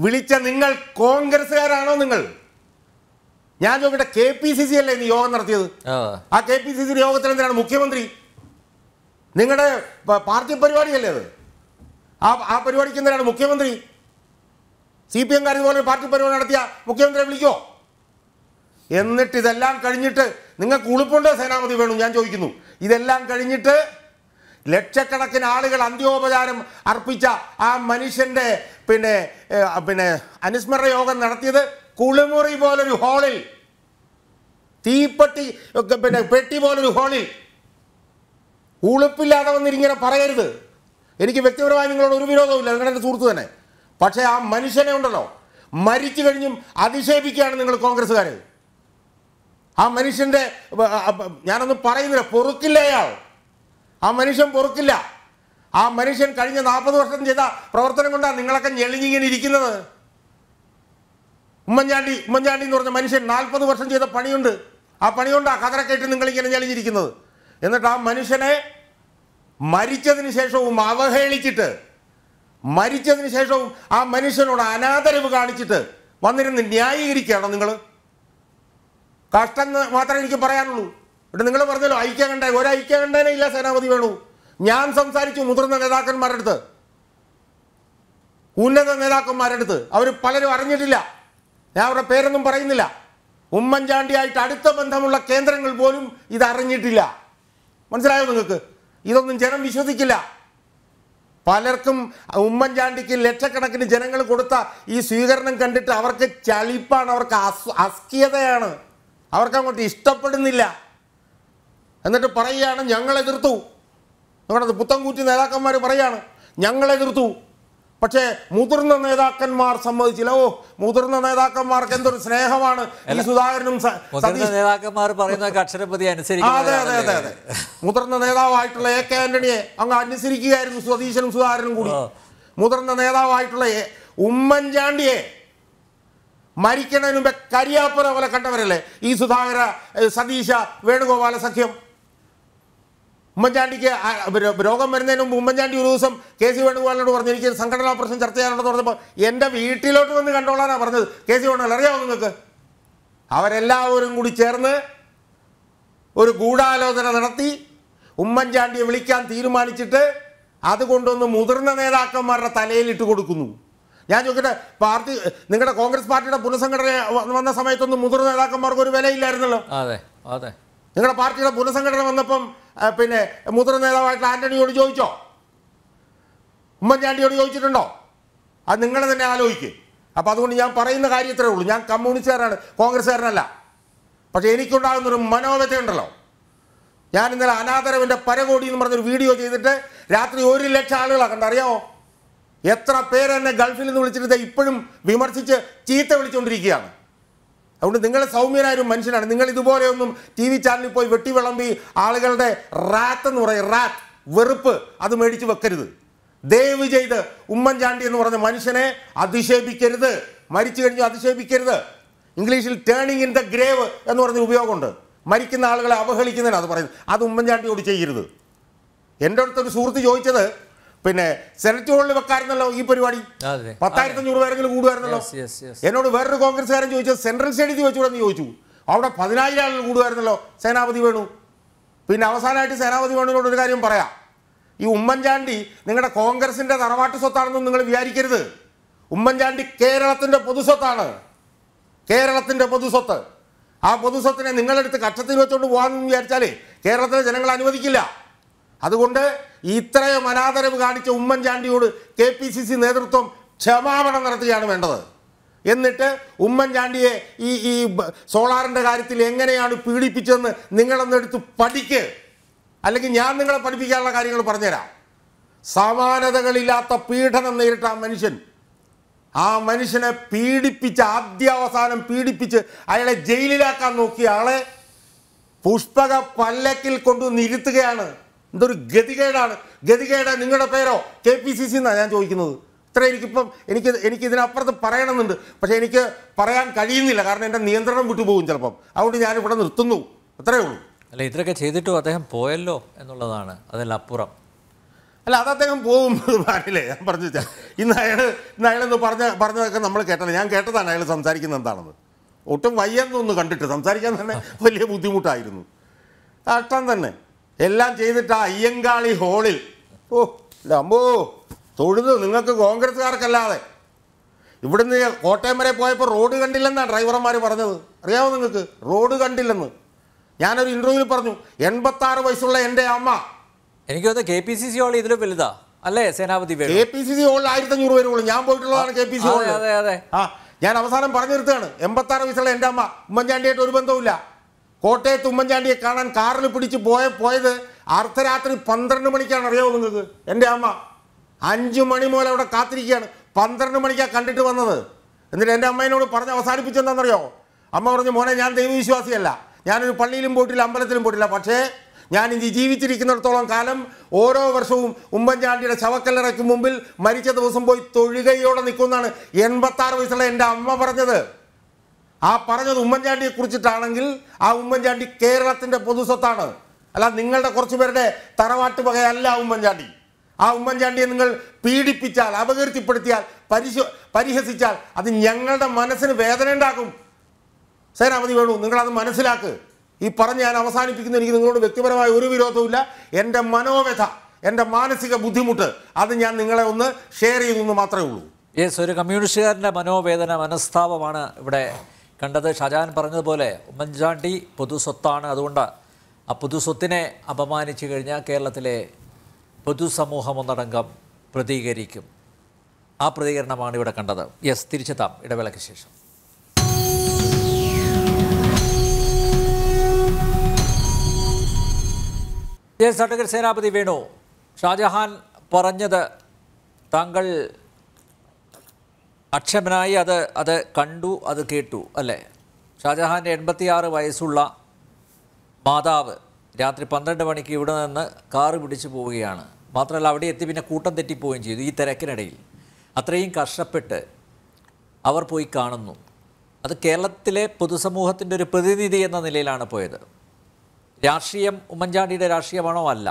വിളിച്ച നിങ്ങൾ കോൺഗ്രസ്സുകാരാണോ നിങ്ങൾ ഞാൻ ചോദിക്കട്ടെ കെ പി സി സി അല്ലേ നീ യോഗം നടത്തിയത് ആ കെ പി സി സി യോഗത്തിൽ എന്തിനാണ് മുഖ്യമന്ത്രി നിങ്ങളുടെ പാർട്ടി പരിപാടിയല്ലേ അത് ആ ആ പരിപാടിക്ക് എന്തിനാണ് മുഖ്യമന്ത്രി സി പി എംകാർ ഇതുപോലെ പാർട്ടി പരിപാടി നടത്തിയ മുഖ്യമന്ത്രിയെ വിളിക്കോ എന്നിട്ട് ഇതെല്ലാം കഴിഞ്ഞിട്ട് നിങ്ങൾക്ക് ഉളുപ്പുണ്ടോ സേനാമതി വേണു ഞാൻ ചോദിക്കുന്നു ഇതെല്ലാം കഴിഞ്ഞിട്ട് ലക്ഷക്കണക്കിന് ആളുകൾ അന്ത്യോപചാരം അർപ്പിച്ച ആ മനുഷ്യൻ്റെ പിന്നെ പിന്നെ അനുസ്മരണ യോഗം നടത്തിയത് കുളിമുറി പോലൊരു ഹാളിൽ തീപ്പെട്ടി പിന്നെ പെട്ടി പോലൊരു ഹാളിൽ ഉളുപ്പില്ലാതെ വന്നിരിങ്ങനെ പറയരുത് എനിക്ക് വ്യക്തിപരമായി നിങ്ങളോട് ഒരു വിരോധമില്ല നിങ്ങളുടെ എൻ്റെ സുഹൃത്തു തന്നെ പക്ഷേ ആ മനുഷ്യനെ ഉണ്ടല്ലോ മരിച്ചു കഴിഞ്ഞും അതിക്ഷേപിക്കുകയാണ് നിങ്ങൾ കോൺഗ്രസ്സുകാർ ആ മനുഷ്യൻ്റെ ഞാനൊന്നും പറയുന്നില്ല പൊറുക്കില്ല അയാൾ ആ മനുഷ്യൻ പൊറുക്കില്ല ആ മനുഷ്യൻ കഴിഞ്ഞ നാൽപ്പത് വർഷം ചെയ്ത പ്രവർത്തനം കൊണ്ടാണ് നിങ്ങളൊക്കെ ഞെളിഞ്ഞിങ്ങനെ ഇരിക്കുന്നത് ഉമ്മൻചാണ്ടി ഉമ്മൻചാണ്ടി എന്ന് പറഞ്ഞ മനുഷ്യൻ നാൽപ്പത് വർഷം ചെയ്ത പണിയുണ്ട് ആ പണികൊണ്ടാണ് കതറൊക്കെ ഇട്ട് നിങ്ങളിങ്ങനെ ഞെളിഞ്ഞിരിക്കുന്നത് എന്നിട്ട് ആ മനുഷ്യനെ മരിച്ചതിന് ശേഷവും അവഹേളിച്ചിട്ട് മരിച്ചതിന് ശേഷവും ആ മനുഷ്യനോട് അനാദരവ് കാണിച്ചിട്ട് വന്നിരുന്ന് ന്യായീകരിക്കുകയാണോ നിങ്ങൾ കഷ്ടം മാത്രമേ എനിക്ക് പറയാനുള്ളൂ ഇവിടെ നിങ്ങൾ പറഞ്ഞല്ലോ ഐക്യകണ്ഠ ഒരു ഐക്യകണ്ഠനെ ഇല്ല സേനാപതി വേണു ഞാൻ സംസാരിച്ചു മുതിർന്ന നേതാക്കന്മാരുടെ അടുത്ത് ഉന്നത നേതാക്കന്മാരുടെ അടുത്ത് അവർ പലരും അറിഞ്ഞിട്ടില്ല ഞാൻ അവരുടെ പേരൊന്നും പറയുന്നില്ല ഉമ്മൻചാണ്ടിയായിട്ട് അടുത്ത ബന്ധമുള്ള കേന്ദ്രങ്ങൾ പോലും ഇതറിഞ്ഞിട്ടില്ല മനസ്സിലായോ നിങ്ങൾക്ക് ഇതൊന്നും ജനം വിശ്വസിക്കില്ല പലർക്കും ഉമ്മൻചാണ്ടിക്ക് ലക്ഷക്കണക്കിന് ജനങ്ങൾ കൊടുത്ത ഈ സ്വീകരണം കണ്ടിട്ട് അവർക്ക് ചളിപ്പാണ് അവർക്ക് അസ് അസ്കിയതയാണ് അങ്ങോട്ട് ഇഷ്ടപ്പെടുന്നില്ല എന്നിട്ട് പറയുകയാണ് ഞങ്ങളെ എതിർത്തു നമ്മുടെ പുത്തൻകൂറ്റി നേതാക്കന്മാർ പറയുകയാണ് ഞങ്ങളെ എതിർത്തു പക്ഷേ മുതിർന്ന നേതാക്കന്മാർ സമ്മതിച്ചില്ല ഓ മുതിർന്ന നേതാക്കന്മാർക്ക് എന്തൊരു സ്നേഹമാണ് ഈ സുധാകരനും നേതാക്കന്മാർ പറയുന്നതൊക്കെ അക്ഷരപതി അനുസരിക്കും അതെ അതെ അതെ അതെ മുതിർന്ന നേതാവായിട്ടുള്ള എ കെ ആന്റണിയെ അങ്ങ് അനുസരിക്കുകയായിരുന്നു സതീശനും സുധാകരനും കൂടി മുതിർന്ന നേതാവായിട്ടുള്ള ഉമ്മൻചാണ്ടിയെ മരിക്കണതിന് മുമ്പ് കരിയാപ്പുര പോലെ കണ്ടവരല്ലേ ഈ സുധാകര സതീശ വേണുഗോപാല സഖ്യം ഉമ്മൻചാണ്ടിക്ക് രോഗം വരുന്നതിന് മുമ്പ് ഉമ്മൻചാണ്ടി ഒരു ദിവസം കെ സി വേണുഗോപാലിനോട് പറഞ്ഞു എനിക്ക് സംഘടനാ പ്രശ്നം ചർച്ച ചെയ്യാനുണ്ടെന്ന് പറഞ്ഞപ്പോൾ എൻ്റെ വീട്ടിലോട്ട് വന്ന് കണ്ടോളാനാണ് പറഞ്ഞത് കെ സി വേണുഗോപാൽ അറിയാമോ നിങ്ങൾക്ക് അവരെല്ലാവരും കൂടി ചേർന്ന് ഒരു ഗൂഢാലോചന നടത്തി ഉമ്മൻചാണ്ടിയെ വിളിക്കാൻ തീരുമാനിച്ചിട്ട് അതുകൊണ്ടൊന്ന് മുതിർന്ന നേതാക്കന്മാരുടെ തലയിലിട്ട് കൊടുക്കുന്നു ഞാൻ ചോദിക്കട്ടെ പാർട്ടി നിങ്ങളുടെ കോൺഗ്രസ് പാർട്ടിയുടെ പുനഃസംഘടന വന്ന സമയത്തൊന്നും മുതിർന്ന നേതാക്കന്മാർക്ക് ഒരു വിലയില്ലായിരുന്നല്ലോ അതെ അതെ നിങ്ങളുടെ പാർട്ടിയുടെ പുനഃസംഘടന വന്നപ്പം പിന്നെ മുതിർന്ന നേതാവായിട്ട് ആന്റണിയോട് ചോദിച്ചോ ഉമ്മൻചാണ്ടിയോട് ചോദിച്ചിട്ടുണ്ടോ അത് നിങ്ങൾ തന്നെ ആലോചിക്കും അപ്പം അതുകൊണ്ട് ഞാൻ പറയുന്ന കാര്യത്രേ ഉള്ളൂ ഞാൻ കമ്മ്യൂണിസ്റ്റുകാരാണ് കോൺഗ്രസ്സുകാരനല്ല പക്ഷേ എനിക്കുണ്ടാകുന്നൊരു മനോവ്യതയുണ്ടല്ലോ ഞാൻ ഇന്നലെ അനാദരവിൻ്റെ പരകോടി എന്ന് പറഞ്ഞൊരു വീഡിയോ ചെയ്തിട്ട് രാത്രി ഒരു ലക്ഷം ആളുകളാണ് കണ്ടറിയാമോ എത്ര പേരെന്നെ ഗൾഫിൽ നിന്ന് വിളിച്ചിട്ട് ഇപ്പോഴും വിമർശിച്ച് ചീത്ത വിളിച്ചുകൊണ്ടിരിക്കുകയാണ് അതുകൊണ്ട് നിങ്ങൾ സൗമ്യനായൊരു ഒരു മനുഷ്യനാണ് നിങ്ങൾ ഇതുപോലെയൊന്നും ടി വി ചാനലിൽ പോയി വെട്ടിവിളമ്പി ആളുകളുടെ റാത്ത് എന്ന് പറയും റാത്ത് വെറുപ്പ് അത് മേടിച്ചു വെക്കരുത് ദയവ് ചെയ്ത് ഉമ്മൻചാണ്ടി എന്ന് പറഞ്ഞ മനുഷ്യനെ അധിക്ഷേപിക്കരുത് മരിച്ചു കഴിഞ്ഞു അധിക്ഷേപിക്കരുത് ഇംഗ്ലീഷിൽ ടേണിങ് ഇൻ ദ ഗ്രേവ് എന്ന് പറഞ്ഞ ഉപയോഗമുണ്ട് മരിക്കുന്ന ആളുകളെ അവഹേളിക്കുന്നതിനാണ് അത് പറയുന്നത് അത് ഉമ്മൻചാണ്ടിയോട് ചെയ്യരുത് എൻ്റെ അടുത്തൊരു സുഹൃത്ത് ചോദിച്ചത് പിന്നെ സെനറ്റ് ഹോളിൽ വെക്കാറുണ്ടല്ലോ ഈ പരിപാടി പത്തായിരത്തി അഞ്ഞൂറ് പേരെങ്കിലും കൂടുമായിരുന്നല്ലോ എന്നോട് വേറൊരു കോൺഗ്രസ്സുകാരൻ ചോദിച്ചത് സെൻട്രൽ സ്റ്റേഡിയത്തിൽ വെച്ചുകൂടെന്ന് ചോദിച്ചു അവിടെ പതിനായിരം ആളുകൾ കൂടുമായിരുന്നല്ലോ സേനാപതി വേണു പിന്നെ അവസാനമായിട്ട് സേനാപതി വേണുവിനോട് ഒരു കാര്യം പറയാം ഈ ഉമ്മൻചാണ്ടി നിങ്ങളുടെ കോൺഗ്രസിന്റെ തറവാട്ട് സ്വത്താണെന്നും നിങ്ങൾ വിചാരിക്കരുത് ഉമ്മൻചാണ്ടി കേരളത്തിന്റെ പൊതുസ്വത്താണ് കേരളത്തിന്റെ പൊതുസ്വത്ത് ആ പൊതുസ്വത്തിനെ നിങ്ങളെടുത്ത് കക്ഷത്തിൽ വെച്ചുകൊണ്ട് പോകാമെന്ന് വിചാരിച്ചാലേ കേരളത്തിലെ ജനങ്ങൾ അനുവദിക്കില്ല അതുകൊണ്ട് ഇത്രയും അനാദരവ് കാണിച്ച ഉമ്മൻചാണ്ടിയോട് കെ പി സി സി നേതൃത്വം ക്ഷമാപണം നടത്തുകയാണ് വേണ്ടത് എന്നിട്ട് ഉമ്മൻചാണ്ടിയെ ഈ ഈ സോളാറിൻ്റെ കാര്യത്തിൽ എങ്ങനെയാണ് പീഡിപ്പിച്ചതെന്ന് നിങ്ങളെന്നെടുത്ത് പഠിക്ക് അല്ലെങ്കിൽ ഞാൻ നിങ്ങളെ പഠിപ്പിക്കാനുള്ള കാര്യങ്ങൾ പറഞ്ഞുതരാം സമാനതകളില്ലാത്ത പീഡനം നേരിട്ട ആ മനുഷ്യൻ ആ മനുഷ്യനെ പീഡിപ്പിച്ച് ആദ്യാവസാനം പീഡിപ്പിച്ച് അയാളെ ജയിലിലാക്കാൻ നോക്കിയ ആളെ പുഷ്പക പല്ലക്കിൽ കൊണ്ടു നിരുത്തുകയാണ് എന്തൊരു ഗതികേടാണ് ഗതികേട നിങ്ങളുടെ പേരോ കെ പി സി സി എന്നാണ് ഞാൻ ചോദിക്കുന്നത് ഇത്രയും എനിക്കിപ്പം എനിക്ക് എനിക്ക് ഇതിനപ്പുറത്ത് പറയണമെന്നുണ്ട് പക്ഷേ എനിക്ക് പറയാൻ കഴിയുന്നില്ല കാരണം എൻ്റെ നിയന്ത്രണം വിട്ടുപോകും ചിലപ്പം അതുകൊണ്ട് ഞാനിവിടെ നിർത്തുന്നു അത്രയേ ഉള്ളൂ അല്ല ഇത്രയൊക്കെ ചെയ്തിട്ടും അദ്ദേഹം പോയല്ലോ എന്നുള്ളതാണ് അതല്ല അപ്പുറം അല്ല അത് അദ്ദേഹം പോകും പാടില്ലേ ഞാൻ പറഞ്ഞു വെച്ചാൽ ഇന്ന് അയാൾ ഇന്ന് അയാളെന്ന് പറഞ്ഞ പറഞ്ഞതൊക്കെ നമ്മൾ കേട്ടത് ഞാൻ കേട്ടതാണ് അയാൾ സംസാരിക്കുന്നത് എന്താണെന്ന് ഒട്ടും വയ്യെന്നൊന്ന് കണ്ടിട്ട് സംസാരിക്കാൻ തന്നെ വലിയ ബുദ്ധിമുട്ടായിരുന്നു അഷ്ടം തന്നെ എല്ലാം ചെയ്തിട്ട് ആ അയ്യങ്കാളി ഹോളിൽ ഓ അമ്പോ തൊഴുതു നിങ്ങൾക്ക് കോൺഗ്രസ്സുകാർക്കല്ലാതെ ഇവിടുന്ന് കോട്ടയം വരെ പോയപ്പോൾ റോഡ് കണ്ടില്ലെന്നാണ് ഡ്രൈവർമാർ പറഞ്ഞത് അറിയാമോ നിങ്ങൾക്ക് റോഡ് കണ്ടില്ലെന്ന് ഞാനൊരു ഇൻ്റർവ്യൂവിൽ പറഞ്ഞു എൺപത്താറ് വയസ്സുള്ള എൻ്റെ അമ്മ എനിക്ക് തോന്നുന്നു K P C C hall ഇതിലും വലുതാ അല്ലേ Senapathi K P C C ഹോളിൽ ആയിരത്തി അഞ്ഞൂറ് പേര് ഞാൻ പോയിട്ടുള്ളതാണ് കെ പി സി ഹോളിൽ അതെ അതെ ആ ഞാൻ അവസാനം പറഞ്ഞു നിർത്തുകയാണ് എൺപത്താറ് വയസ്സുള്ള എൻ്റെ അമ്മ ഉമ്മൻചാണ്ടിയായിട്ട് ഒരു ബന്ധവുമില്ല കോട്ടയത്ത് ഉമ്മൻചാണ്ടിയെ കാണാൻ കാറിൽ പിടിച്ച് പോയ പോയത് അർദ്ധരാത്രി പന്ത്രണ്ട് മണിക്കാണ് അറിയാവോ നിങ്ങൾക്ക് എൻ്റെ അമ്മ അഞ്ചു മണി മുതൽ അവിടെ കാത്തിരിക്കുകയാണ് പന്ത്രണ്ട് മണിക്കാണ് കണ്ടിട്ട് വന്നത് എന്നിട്ട് എൻ്റെ അമ്മേനോട് പറഞ്ഞ് അവസാനിപ്പിച്ചെന്താണെന്നറിയോ അമ്മ പറഞ്ഞു മോനെ ഞാൻ ദൈവവിശ്വാസിയല്ല ഞാനൊരു പള്ളിയിലും പോയിട്ടില്ല അമ്പലത്തിലും പോയിട്ടില്ല പക്ഷേ ഞാൻ ഇനി ജീവിച്ചിരിക്കുന്നിടത്തോളം കാലം ഓരോ വർഷവും ഉമ്മൻചാണ്ടിയുടെ ശവക്കല്ലറയ്ക്ക് മുമ്പിൽ മരിച്ച ദിവസം പോയി തൊഴുകയോടെ നിൽക്കുമെന്നാണ് എൺപത്താറ് വയസ്സുള്ള എൻ്റെ അമ്മ പറഞ്ഞത് ആ പറഞ്ഞത് ഉമ്മൻചാണ്ടിയെ കുറിച്ചിട്ടാണെങ്കിൽ ആ ഉമ്മൻചാണ്ടി കേരളത്തിന്റെ പൊതുസ്വത്താണ് അല്ല നിങ്ങളുടെ കുറച്ചു പേരുടെ തറവാട്ട് വകയല്ല ആ ഉമ്മൻചാണ്ടി ആ ഉമ്മൻചാണ്ടിയെ നിങ്ങൾ പീഡിപ്പിച്ചാൽ അപകീർത്തിപ്പെടുത്തിയാൽ പരിശോ പരിഹസിച്ചാൽ അത് ഞങ്ങളുടെ മനസ്സിന് വേദന ഉണ്ടാക്കും സേനാപതി വേണു നിങ്ങളത് മനസ്സിലാക്ക് ഈ പറഞ്ഞ് ഞാൻ അവസാനിപ്പിക്കുന്ന എനിക്ക് നിങ്ങളോട് വ്യക്തിപരമായ ഒരു വിരോധവുമില്ല എൻ്റെ മനോവ്യഥ എൻ്റെ മാനസിക ബുദ്ധിമുട്ട് അത് ഞാൻ നിങ്ങളെ ഒന്ന് ഷെയർ ചെയ്തു മാത്രമേ ഉള്ളൂ യെസ് ഒരു കമ്മ്യൂണിസ്റ്റുകാരൻ്റെ മനോവേദന മനസ്താപമാണ് ഇവിടെ കണ്ടത് ഷാജഹാൻ പറഞ്ഞതുപോലെ ഉമ്മൻചാണ്ടി പൊതുസ്വത്താണ് അതുകൊണ്ട് ആ പൊതുസ്വത്തിനെ അപമാനിച്ചു കഴിഞ്ഞാൽ കേരളത്തിലെ പൊതുസമൂഹം ഒന്നടങ്കം പ്രതികരിക്കും ആ പ്രതികരണമാണ് ഇവിടെ കണ്ടത് യെസ് തിരിച്ചെത്താം ഇടവേളയ്ക്ക് ശേഷം സേനാപതി വേണു ഷാജഹാൻ പറഞ്ഞത് താങ്കൾ അക്ഷമനായി അത് അത് കണ്ടു അത് കേട്ടു അല്ലേ ഷാജഹാൻ്റെ എൺപത്തിയാറ് വയസ്സുള്ള മാതാവ് രാത്രി പന്ത്രണ്ട് മണിക്ക് ഇവിടെ നിന്ന് കാറ് പിടിച്ചു പോവുകയാണ് മാത്രമല്ല അവിടെ എത്തി പിന്നെ കൂട്ടം തെറ്റിപ്പോവുകയും ചെയ്തു ഈ തിരക്കിനിടയിൽ അത്രയും കഷ്ടപ്പെട്ട് അവർ പോയി കാണുന്നു അത് കേരളത്തിലെ പൊതുസമൂഹത്തിൻ്റെ ഒരു പ്രതിനിധി എന്ന നിലയിലാണ് പോയത് രാഷ്ട്രീയം ഉമ്മൻചാണ്ടിയുടെ രാഷ്ട്രീയമാണോ അല്ല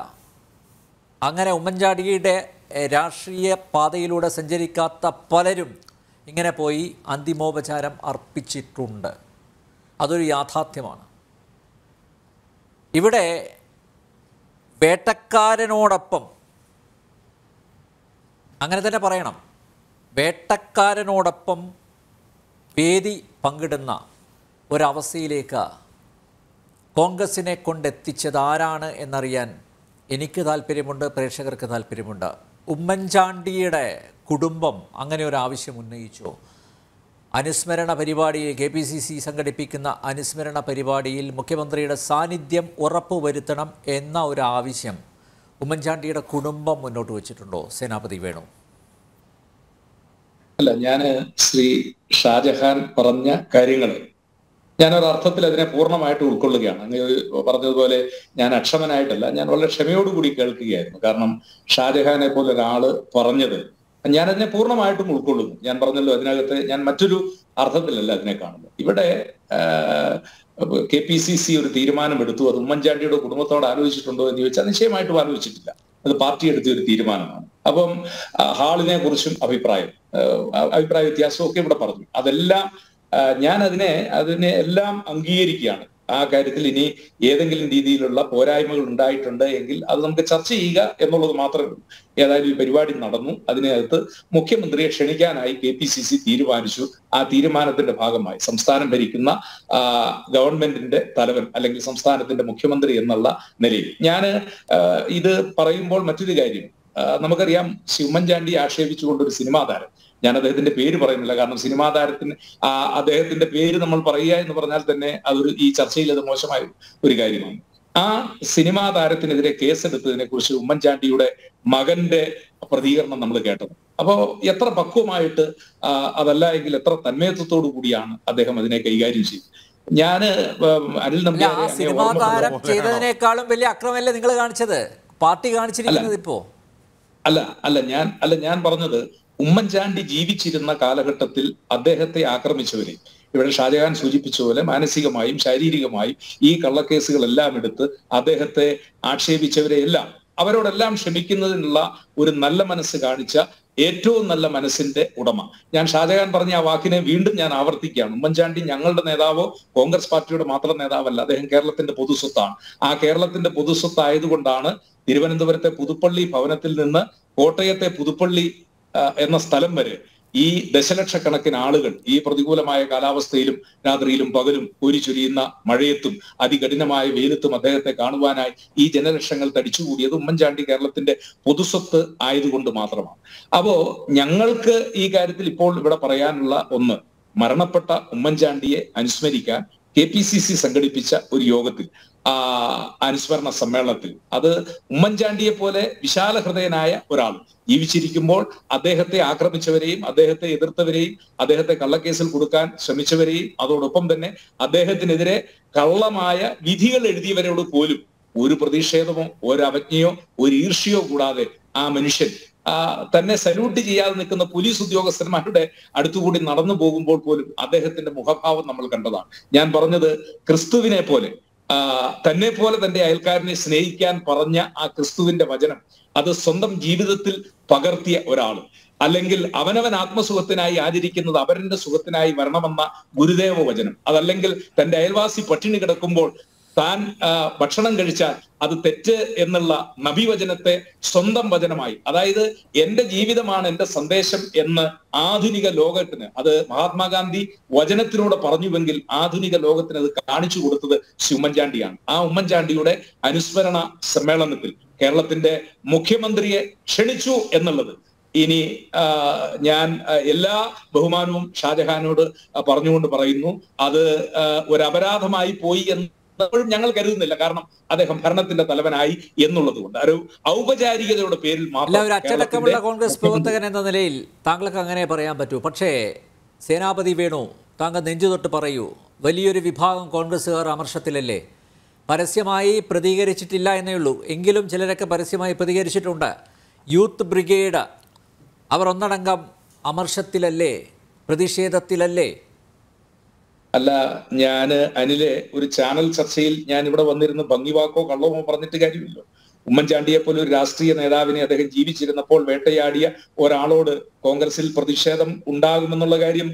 അങ്ങനെ ഉമ്മൻചാണ്ടിയുടെ രാഷ്ട്രീയ പാതയിലൂടെ സഞ്ചരിക്കാത്ത പലരും ഇങ്ങനെ പോയി അന്തിമോപചാരം അർപ്പിച്ചിട്ടുണ്ട് അതൊരു യാഥാർത്ഥ്യമാണ് ഇവിടെ വേട്ടക്കാരനോടൊപ്പം അങ്ങനെ തന്നെ പറയണം വേട്ടക്കാരനോടൊപ്പം വേദി പങ്കിടുന്ന ഒരവസ്ഥയിലേക്ക് കോൺഗ്രസിനെ കൊണ്ടെത്തിച്ചത് ആരാണ് എന്നറിയാൻ എനിക്ക് താല്പര്യമുണ്ട് പ്രേക്ഷകർക്ക് താല്പര്യമുണ്ട് ഉമ്മൻചാണ്ടിയുടെ കുടുംബം അങ്ങനെ ഒരു ആവശ്യം ഉന്നയിച്ചോ അനുസ്മരണ പരിപാടി കെ പി സി സി സംഘടിപ്പിക്കുന്ന അനുസ്മരണ പരിപാടിയിൽ മുഖ്യമന്ത്രിയുടെ സാന്നിധ്യം ഉറപ്പുവരുത്തണം എന്ന ഒരു ആവശ്യം ഉമ്മൻചാണ്ടിയുടെ കുടുംബം മുന്നോട്ട് വെച്ചിട്ടുണ്ടോ സേനാപതി വേണു അല്ല ഞാൻ ശ്രീ ഷാജഹാൻ പറഞ്ഞ കാര്യങ്ങൾ ഞാനൊരർത്ഥത്തിൽ അതിനെ പൂർണ്ണമായിട്ട് ഉൾക്കൊള്ളുകയാണ് അങ്ങ് പറഞ്ഞതുപോലെ ഞാൻ അക്ഷമനായിട്ടല്ല ഞാൻ വളരെ ക്ഷമയോടുകൂടി കേൾക്കുകയായിരുന്നു കാരണം ഷാജഹാനെ പോലെ ഒരാള് പറഞ്ഞത് ഞാൻ അതിനെ പൂർണ്ണമായിട്ടും ഉൾക്കൊള്ളുന്നു ഞാൻ പറഞ്ഞല്ലോ അതിനകത്ത് ഞാൻ മറ്റൊരു അർത്ഥത്തിലല്ല അതിനെ കാണുന്നത് ഇവിടെ കെ പി സി സി ഒരു തീരുമാനം എടുത്തു അത് ഉമ്മൻചാണ്ടിയുടെ കുടുംബത്തോട് ആലോചിച്ചിട്ടുണ്ടോ എന്ന് ചോദിച്ചാൽ നിശ്ചയമായിട്ടും ആലോചിച്ചിട്ടില്ല അത് പാർട്ടി എടുത്ത ഒരു തീരുമാനമാണ് അപ്പം ഹാളിനെ കുറിച്ചും അഭിപ്രായം അഭിപ്രായ വ്യത്യാസമൊക്കെ ഇവിടെ പറഞ്ഞു അതെല്ലാം ഞാൻ അതിനെ അതിനെ എല്ലാം അംഗീകരിക്കുകയാണ് ആ കാര്യത്തിൽ ഇനി ഏതെങ്കിലും രീതിയിലുള്ള പോരായ്മകൾ ഉണ്ടായിട്ടുണ്ട് എങ്കിൽ അത് നമുക്ക് ചർച്ച ചെയ്യുക എന്നുള്ളത് മാത്രമേ ഉള്ളൂ ഏതായാലും ഈ പരിപാടി നടന്നു അതിനകത്ത് മുഖ്യമന്ത്രിയെ ക്ഷണിക്കാനായി കെ പി സി സി തീരുമാനിച്ചു ആ തീരുമാനത്തിന്റെ ഭാഗമായി സംസ്ഥാനം ഭരിക്കുന്ന ഗവൺമെന്റിന്റെ തലവൻ അല്ലെങ്കിൽ സംസ്ഥാനത്തിന്റെ മുഖ്യമന്ത്രി എന്നുള്ള നിലയിൽ ഞാൻ ഇത് പറയുമ്പോൾ മറ്റൊരു കാര്യം നമുക്കറിയാം ശിവമൻചാണ്ടി ആക്ഷേപിച്ചുകൊണ്ടൊരു സിനിമാ താരം ഞാൻ അദ്ദേഹത്തിന്റെ പേര് പറയുന്നില്ല കാരണം സിനിമാ താരത്തിന് അദ്ദേഹത്തിന്റെ പേര് നമ്മൾ പറയുക എന്ന് പറഞ്ഞാൽ തന്നെ അതൊരു ഈ ചർച്ചയിൽ അത് മോശമായ ഒരു കാര്യമാണ് ആ സിനിമാ താരത്തിനെതിരെ കേസെടുത്തതിനെ കുറിച്ച് ഉമ്മൻചാണ്ടിയുടെ മകന്റെ പ്രതികരണം നമ്മൾ കേട്ടത് അപ്പോൾ എത്ര പക്വമായിട്ട് അതല്ല എങ്കിൽ എത്ര തന്മയത്വത്തോടു കൂടിയാണ് അദ്ദേഹം അതിനെ കൈകാര്യം ചെയ്തത് ഞാന് അനിൽ നമ്പ്യാരെ ചെയ്തതിനേക്കാളും വലിയ അക്രമല്ലേ നിങ്ങൾ കാണിച്ചത് പാർട്ടി കാണിച്ചിരിക്കുന്നത് ഇപ്പോ അല്ല അല്ല ഞാൻ അല്ല ഞാൻ പറഞ്ഞത് ഉമ്മൻചാണ്ടി ജീവിച്ചിരുന്ന കാലഘട്ടത്തിൽ അദ്ദേഹത്തെ ആക്രമിച്ചവരെ ഇവിടെ ഷാജഹാൻ സൂചിപ്പിച്ച പോലെ മാനസികമായും ശാരീരികമായും ഈ കള്ളക്കേസുകളെല്ലാം എടുത്ത് അദ്ദേഹത്തെ ആക്ഷേപിച്ചവരെ എല്ലാം അവരോടെല്ലാം ക്ഷമിക്കുന്നതിനുള്ള ഒരു നല്ല മനസ്സ് കാണിച്ച ഏറ്റവും നല്ല മനസ്സിന്റെ ഉടമ ഞാൻ ഷാജഹാൻ പറഞ്ഞ ആ വാക്കിനെ വീണ്ടും ഞാൻ ആവർത്തിക്കുകയാണ് ഉമ്മൻചാണ്ടി ഞങ്ങളുടെ നേതാവോ കോൺഗ്രസ് പാർട്ടിയുടെ മാത്രം നേതാവല്ല അദ്ദേഹം കേരളത്തിന്റെ പൊതുസ്വത്താണ് ആ കേരളത്തിന്റെ പൊതുസ്വത്ത് ആയതുകൊണ്ടാണ് തിരുവനന്തപുരത്തെ പുതുപ്പള്ളി ഭവനത്തിൽ നിന്ന് കോട്ടയത്തെ പുതുപ്പള്ളി എന്ന സ്ഥലം വരെ ഈ ദശലക്ഷക്കണക്കിന് ആളുകൾ ഈ പ്രതികൂലമായ കാലാവസ്ഥയിലും രാത്രിയിലും പകലും ഒരു ചുരിയുന്ന മഴയത്തും അതികഠിനമായ വെയിലത്തും അദ്ദേഹത്തെ കാണുവാനായി ഈ ജനലക്ഷങ്ങൾ തടിച്ചുകൂടിയത് ഉമ്മൻചാണ്ടി കേരളത്തിന്റെ പൊതുസ്വത്ത് ആയതുകൊണ്ട് മാത്രമാണ് അപ്പോ ഞങ്ങൾക്ക് ഈ കാര്യത്തിൽ ഇപ്പോൾ ഇവിടെ പറയാനുള്ള ഒന്ന് മരണപ്പെട്ട ഉമ്മൻചാണ്ടിയെ അനുസ്മരിക്കാൻ കെ പി സി സി സംഘടിപ്പിച്ച ഒരു യോഗത്തിൽ അനുസ്മരണ സമ്മേളനത്തിൽ അത് ഉമ്മൻചാണ്ടിയെ പോലെ വിശാല ഹൃദയനായ ഒരാൾ ജീവിച്ചിരിക്കുമ്പോൾ അദ്ദേഹത്തെ ആക്രമിച്ചവരെയും അദ്ദേഹത്തെ എതിർത്തവരെയും അദ്ദേഹത്തെ കള്ളക്കേസിൽ കൊടുക്കാൻ ശ്രമിച്ചവരെയും അതോടൊപ്പം തന്നെ അദ്ദേഹത്തിനെതിരെ കള്ളമായ വിധികൾ എഴുതിയവരോട് പോലും ഒരു പ്രതിഷേധമോ ഒരു അവജ്ഞയോ ഒരു ഈർഷ്യയോ കൂടാതെ ആ മനുഷ്യൻ തന്നെ സല്യൂട്ട് ചെയ്യാതെ നിൽക്കുന്ന പോലീസ് ഉദ്യോഗസ്ഥന്മാരുടെ അടുത്തുകൂടി നടന്നു പോകുമ്പോൾ പോലും അദ്ദേഹത്തിന്റെ മുഖഭാവം നമ്മൾ കണ്ടതാണ് ഞാൻ പറഞ്ഞത് ക്രിസ്തുവിനെ പോലെ തന്നെ പോലെ തന്റെ അയൽക്കാരനെ സ്നേഹിക്കാൻ പറഞ്ഞ ആ ക്രിസ്തുവിന്റെ വചനം അത് സ്വന്തം ജീവിതത്തിൽ പകർത്തിയ ഒരാൾ അല്ലെങ്കിൽ അവനവൻ ആത്മസുഖത്തിനായി ആചരിക്കുന്നത് അവരന്റെ സുഖത്തിനായി വരണമെന്ന ഗുരുദേവ വചനം അതല്ലെങ്കിൽ തന്റെ അയൽവാസി പട്ടിണി കിടക്കുമ്പോൾ താൻ ഭക്ഷണം കഴിച്ചാൽ അത് തെറ്റ് എന്നുള്ള നബിവചനത്തെ സ്വന്തം വചനമായി അതായത് എന്റെ ജീവിതമാണ് എന്റെ സന്ദേശം എന്ന് ആധുനിക ലോകത്തിന് അത് മഹാത്മാഗാന്ധി വചനത്തിലൂടെ പറഞ്ഞുവെങ്കിൽ ആധുനിക ലോകത്തിന് അത് കാണിച്ചു കൊടുത്തത് ശ്രീ ഉമ്മൻചാണ്ടിയാണ് ആ ഉമ്മൻചാണ്ടിയുടെ അനുസ്മരണ സമ്മേളനത്തിൽ കേരളത്തിന്റെ മുഖ്യമന്ത്രിയെ ക്ഷണിച്ചു എന്നുള്ളത് ഇനി ഞാൻ എല്ലാ ബഹുമാനവും ഷാജഹാനോട് പറഞ്ഞുകൊണ്ട് പറയുന്നു അത് ഒരു അപരാധമായി പോയി എന്ന് അപ്പോഴും ഞങ്ങൾ കരുതുന്നില്ല കാരണം അദ്ദേഹം ഭരണത്തിന്റെ തലവനായി എന്നുള്ളത് കൊണ്ട് ഒരു ഔപചാരികതയുടെ പേരിൽ ഒരു അച്ചടക്കമുള്ള കോൺഗ്രസ് പ്രവർത്തകൻ എന്ന നിലയിൽ താങ്കൾക്ക് അങ്ങനെ പറയാൻ പറ്റൂ പക്ഷേ സേനാപതി വേണു താങ്കൾ നെഞ്ചു തൊട്ട് പറയൂ വലിയൊരു വിഭാഗം കോൺഗ്രസ്സുകാർ അമർഷത്തിലല്ലേ പരസ്യമായി പ്രതികരിച്ചിട്ടില്ല എന്നേ ഉള്ളൂ എങ്കിലും ചിലരൊക്കെ പരസ്യമായി പ്രതികരിച്ചിട്ടുണ്ട് യൂത്ത് ബ്രിഗേഡ് അവർ ഒന്നടങ്കം അമർഷത്തിലല്ലേ പ്രതിഷേധത്തിലല്ലേ അല്ല ഞാന് അനിലെ ഒരു ചാനൽ ചർച്ചയിൽ ഞാൻ ഇവിടെ വന്നിരുന്ന് ഭംഗിവാക്കോ കള്ളമോ പറഞ്ഞിട്ട് കാര്യമില്ല ഉമ്മൻചാണ്ടിയെ പോലെ ഒരു രാഷ്ട്രീയ നേതാവിനെ അദ്ദേഹം ജീവിച്ചിരുന്നപ്പോൾ വേട്ടയാടിയ ഒരാളോട് കോൺഗ്രസിൽ പ്രതിഷേധം ഉണ്ടാകുമെന്നുള്ള കാര്യം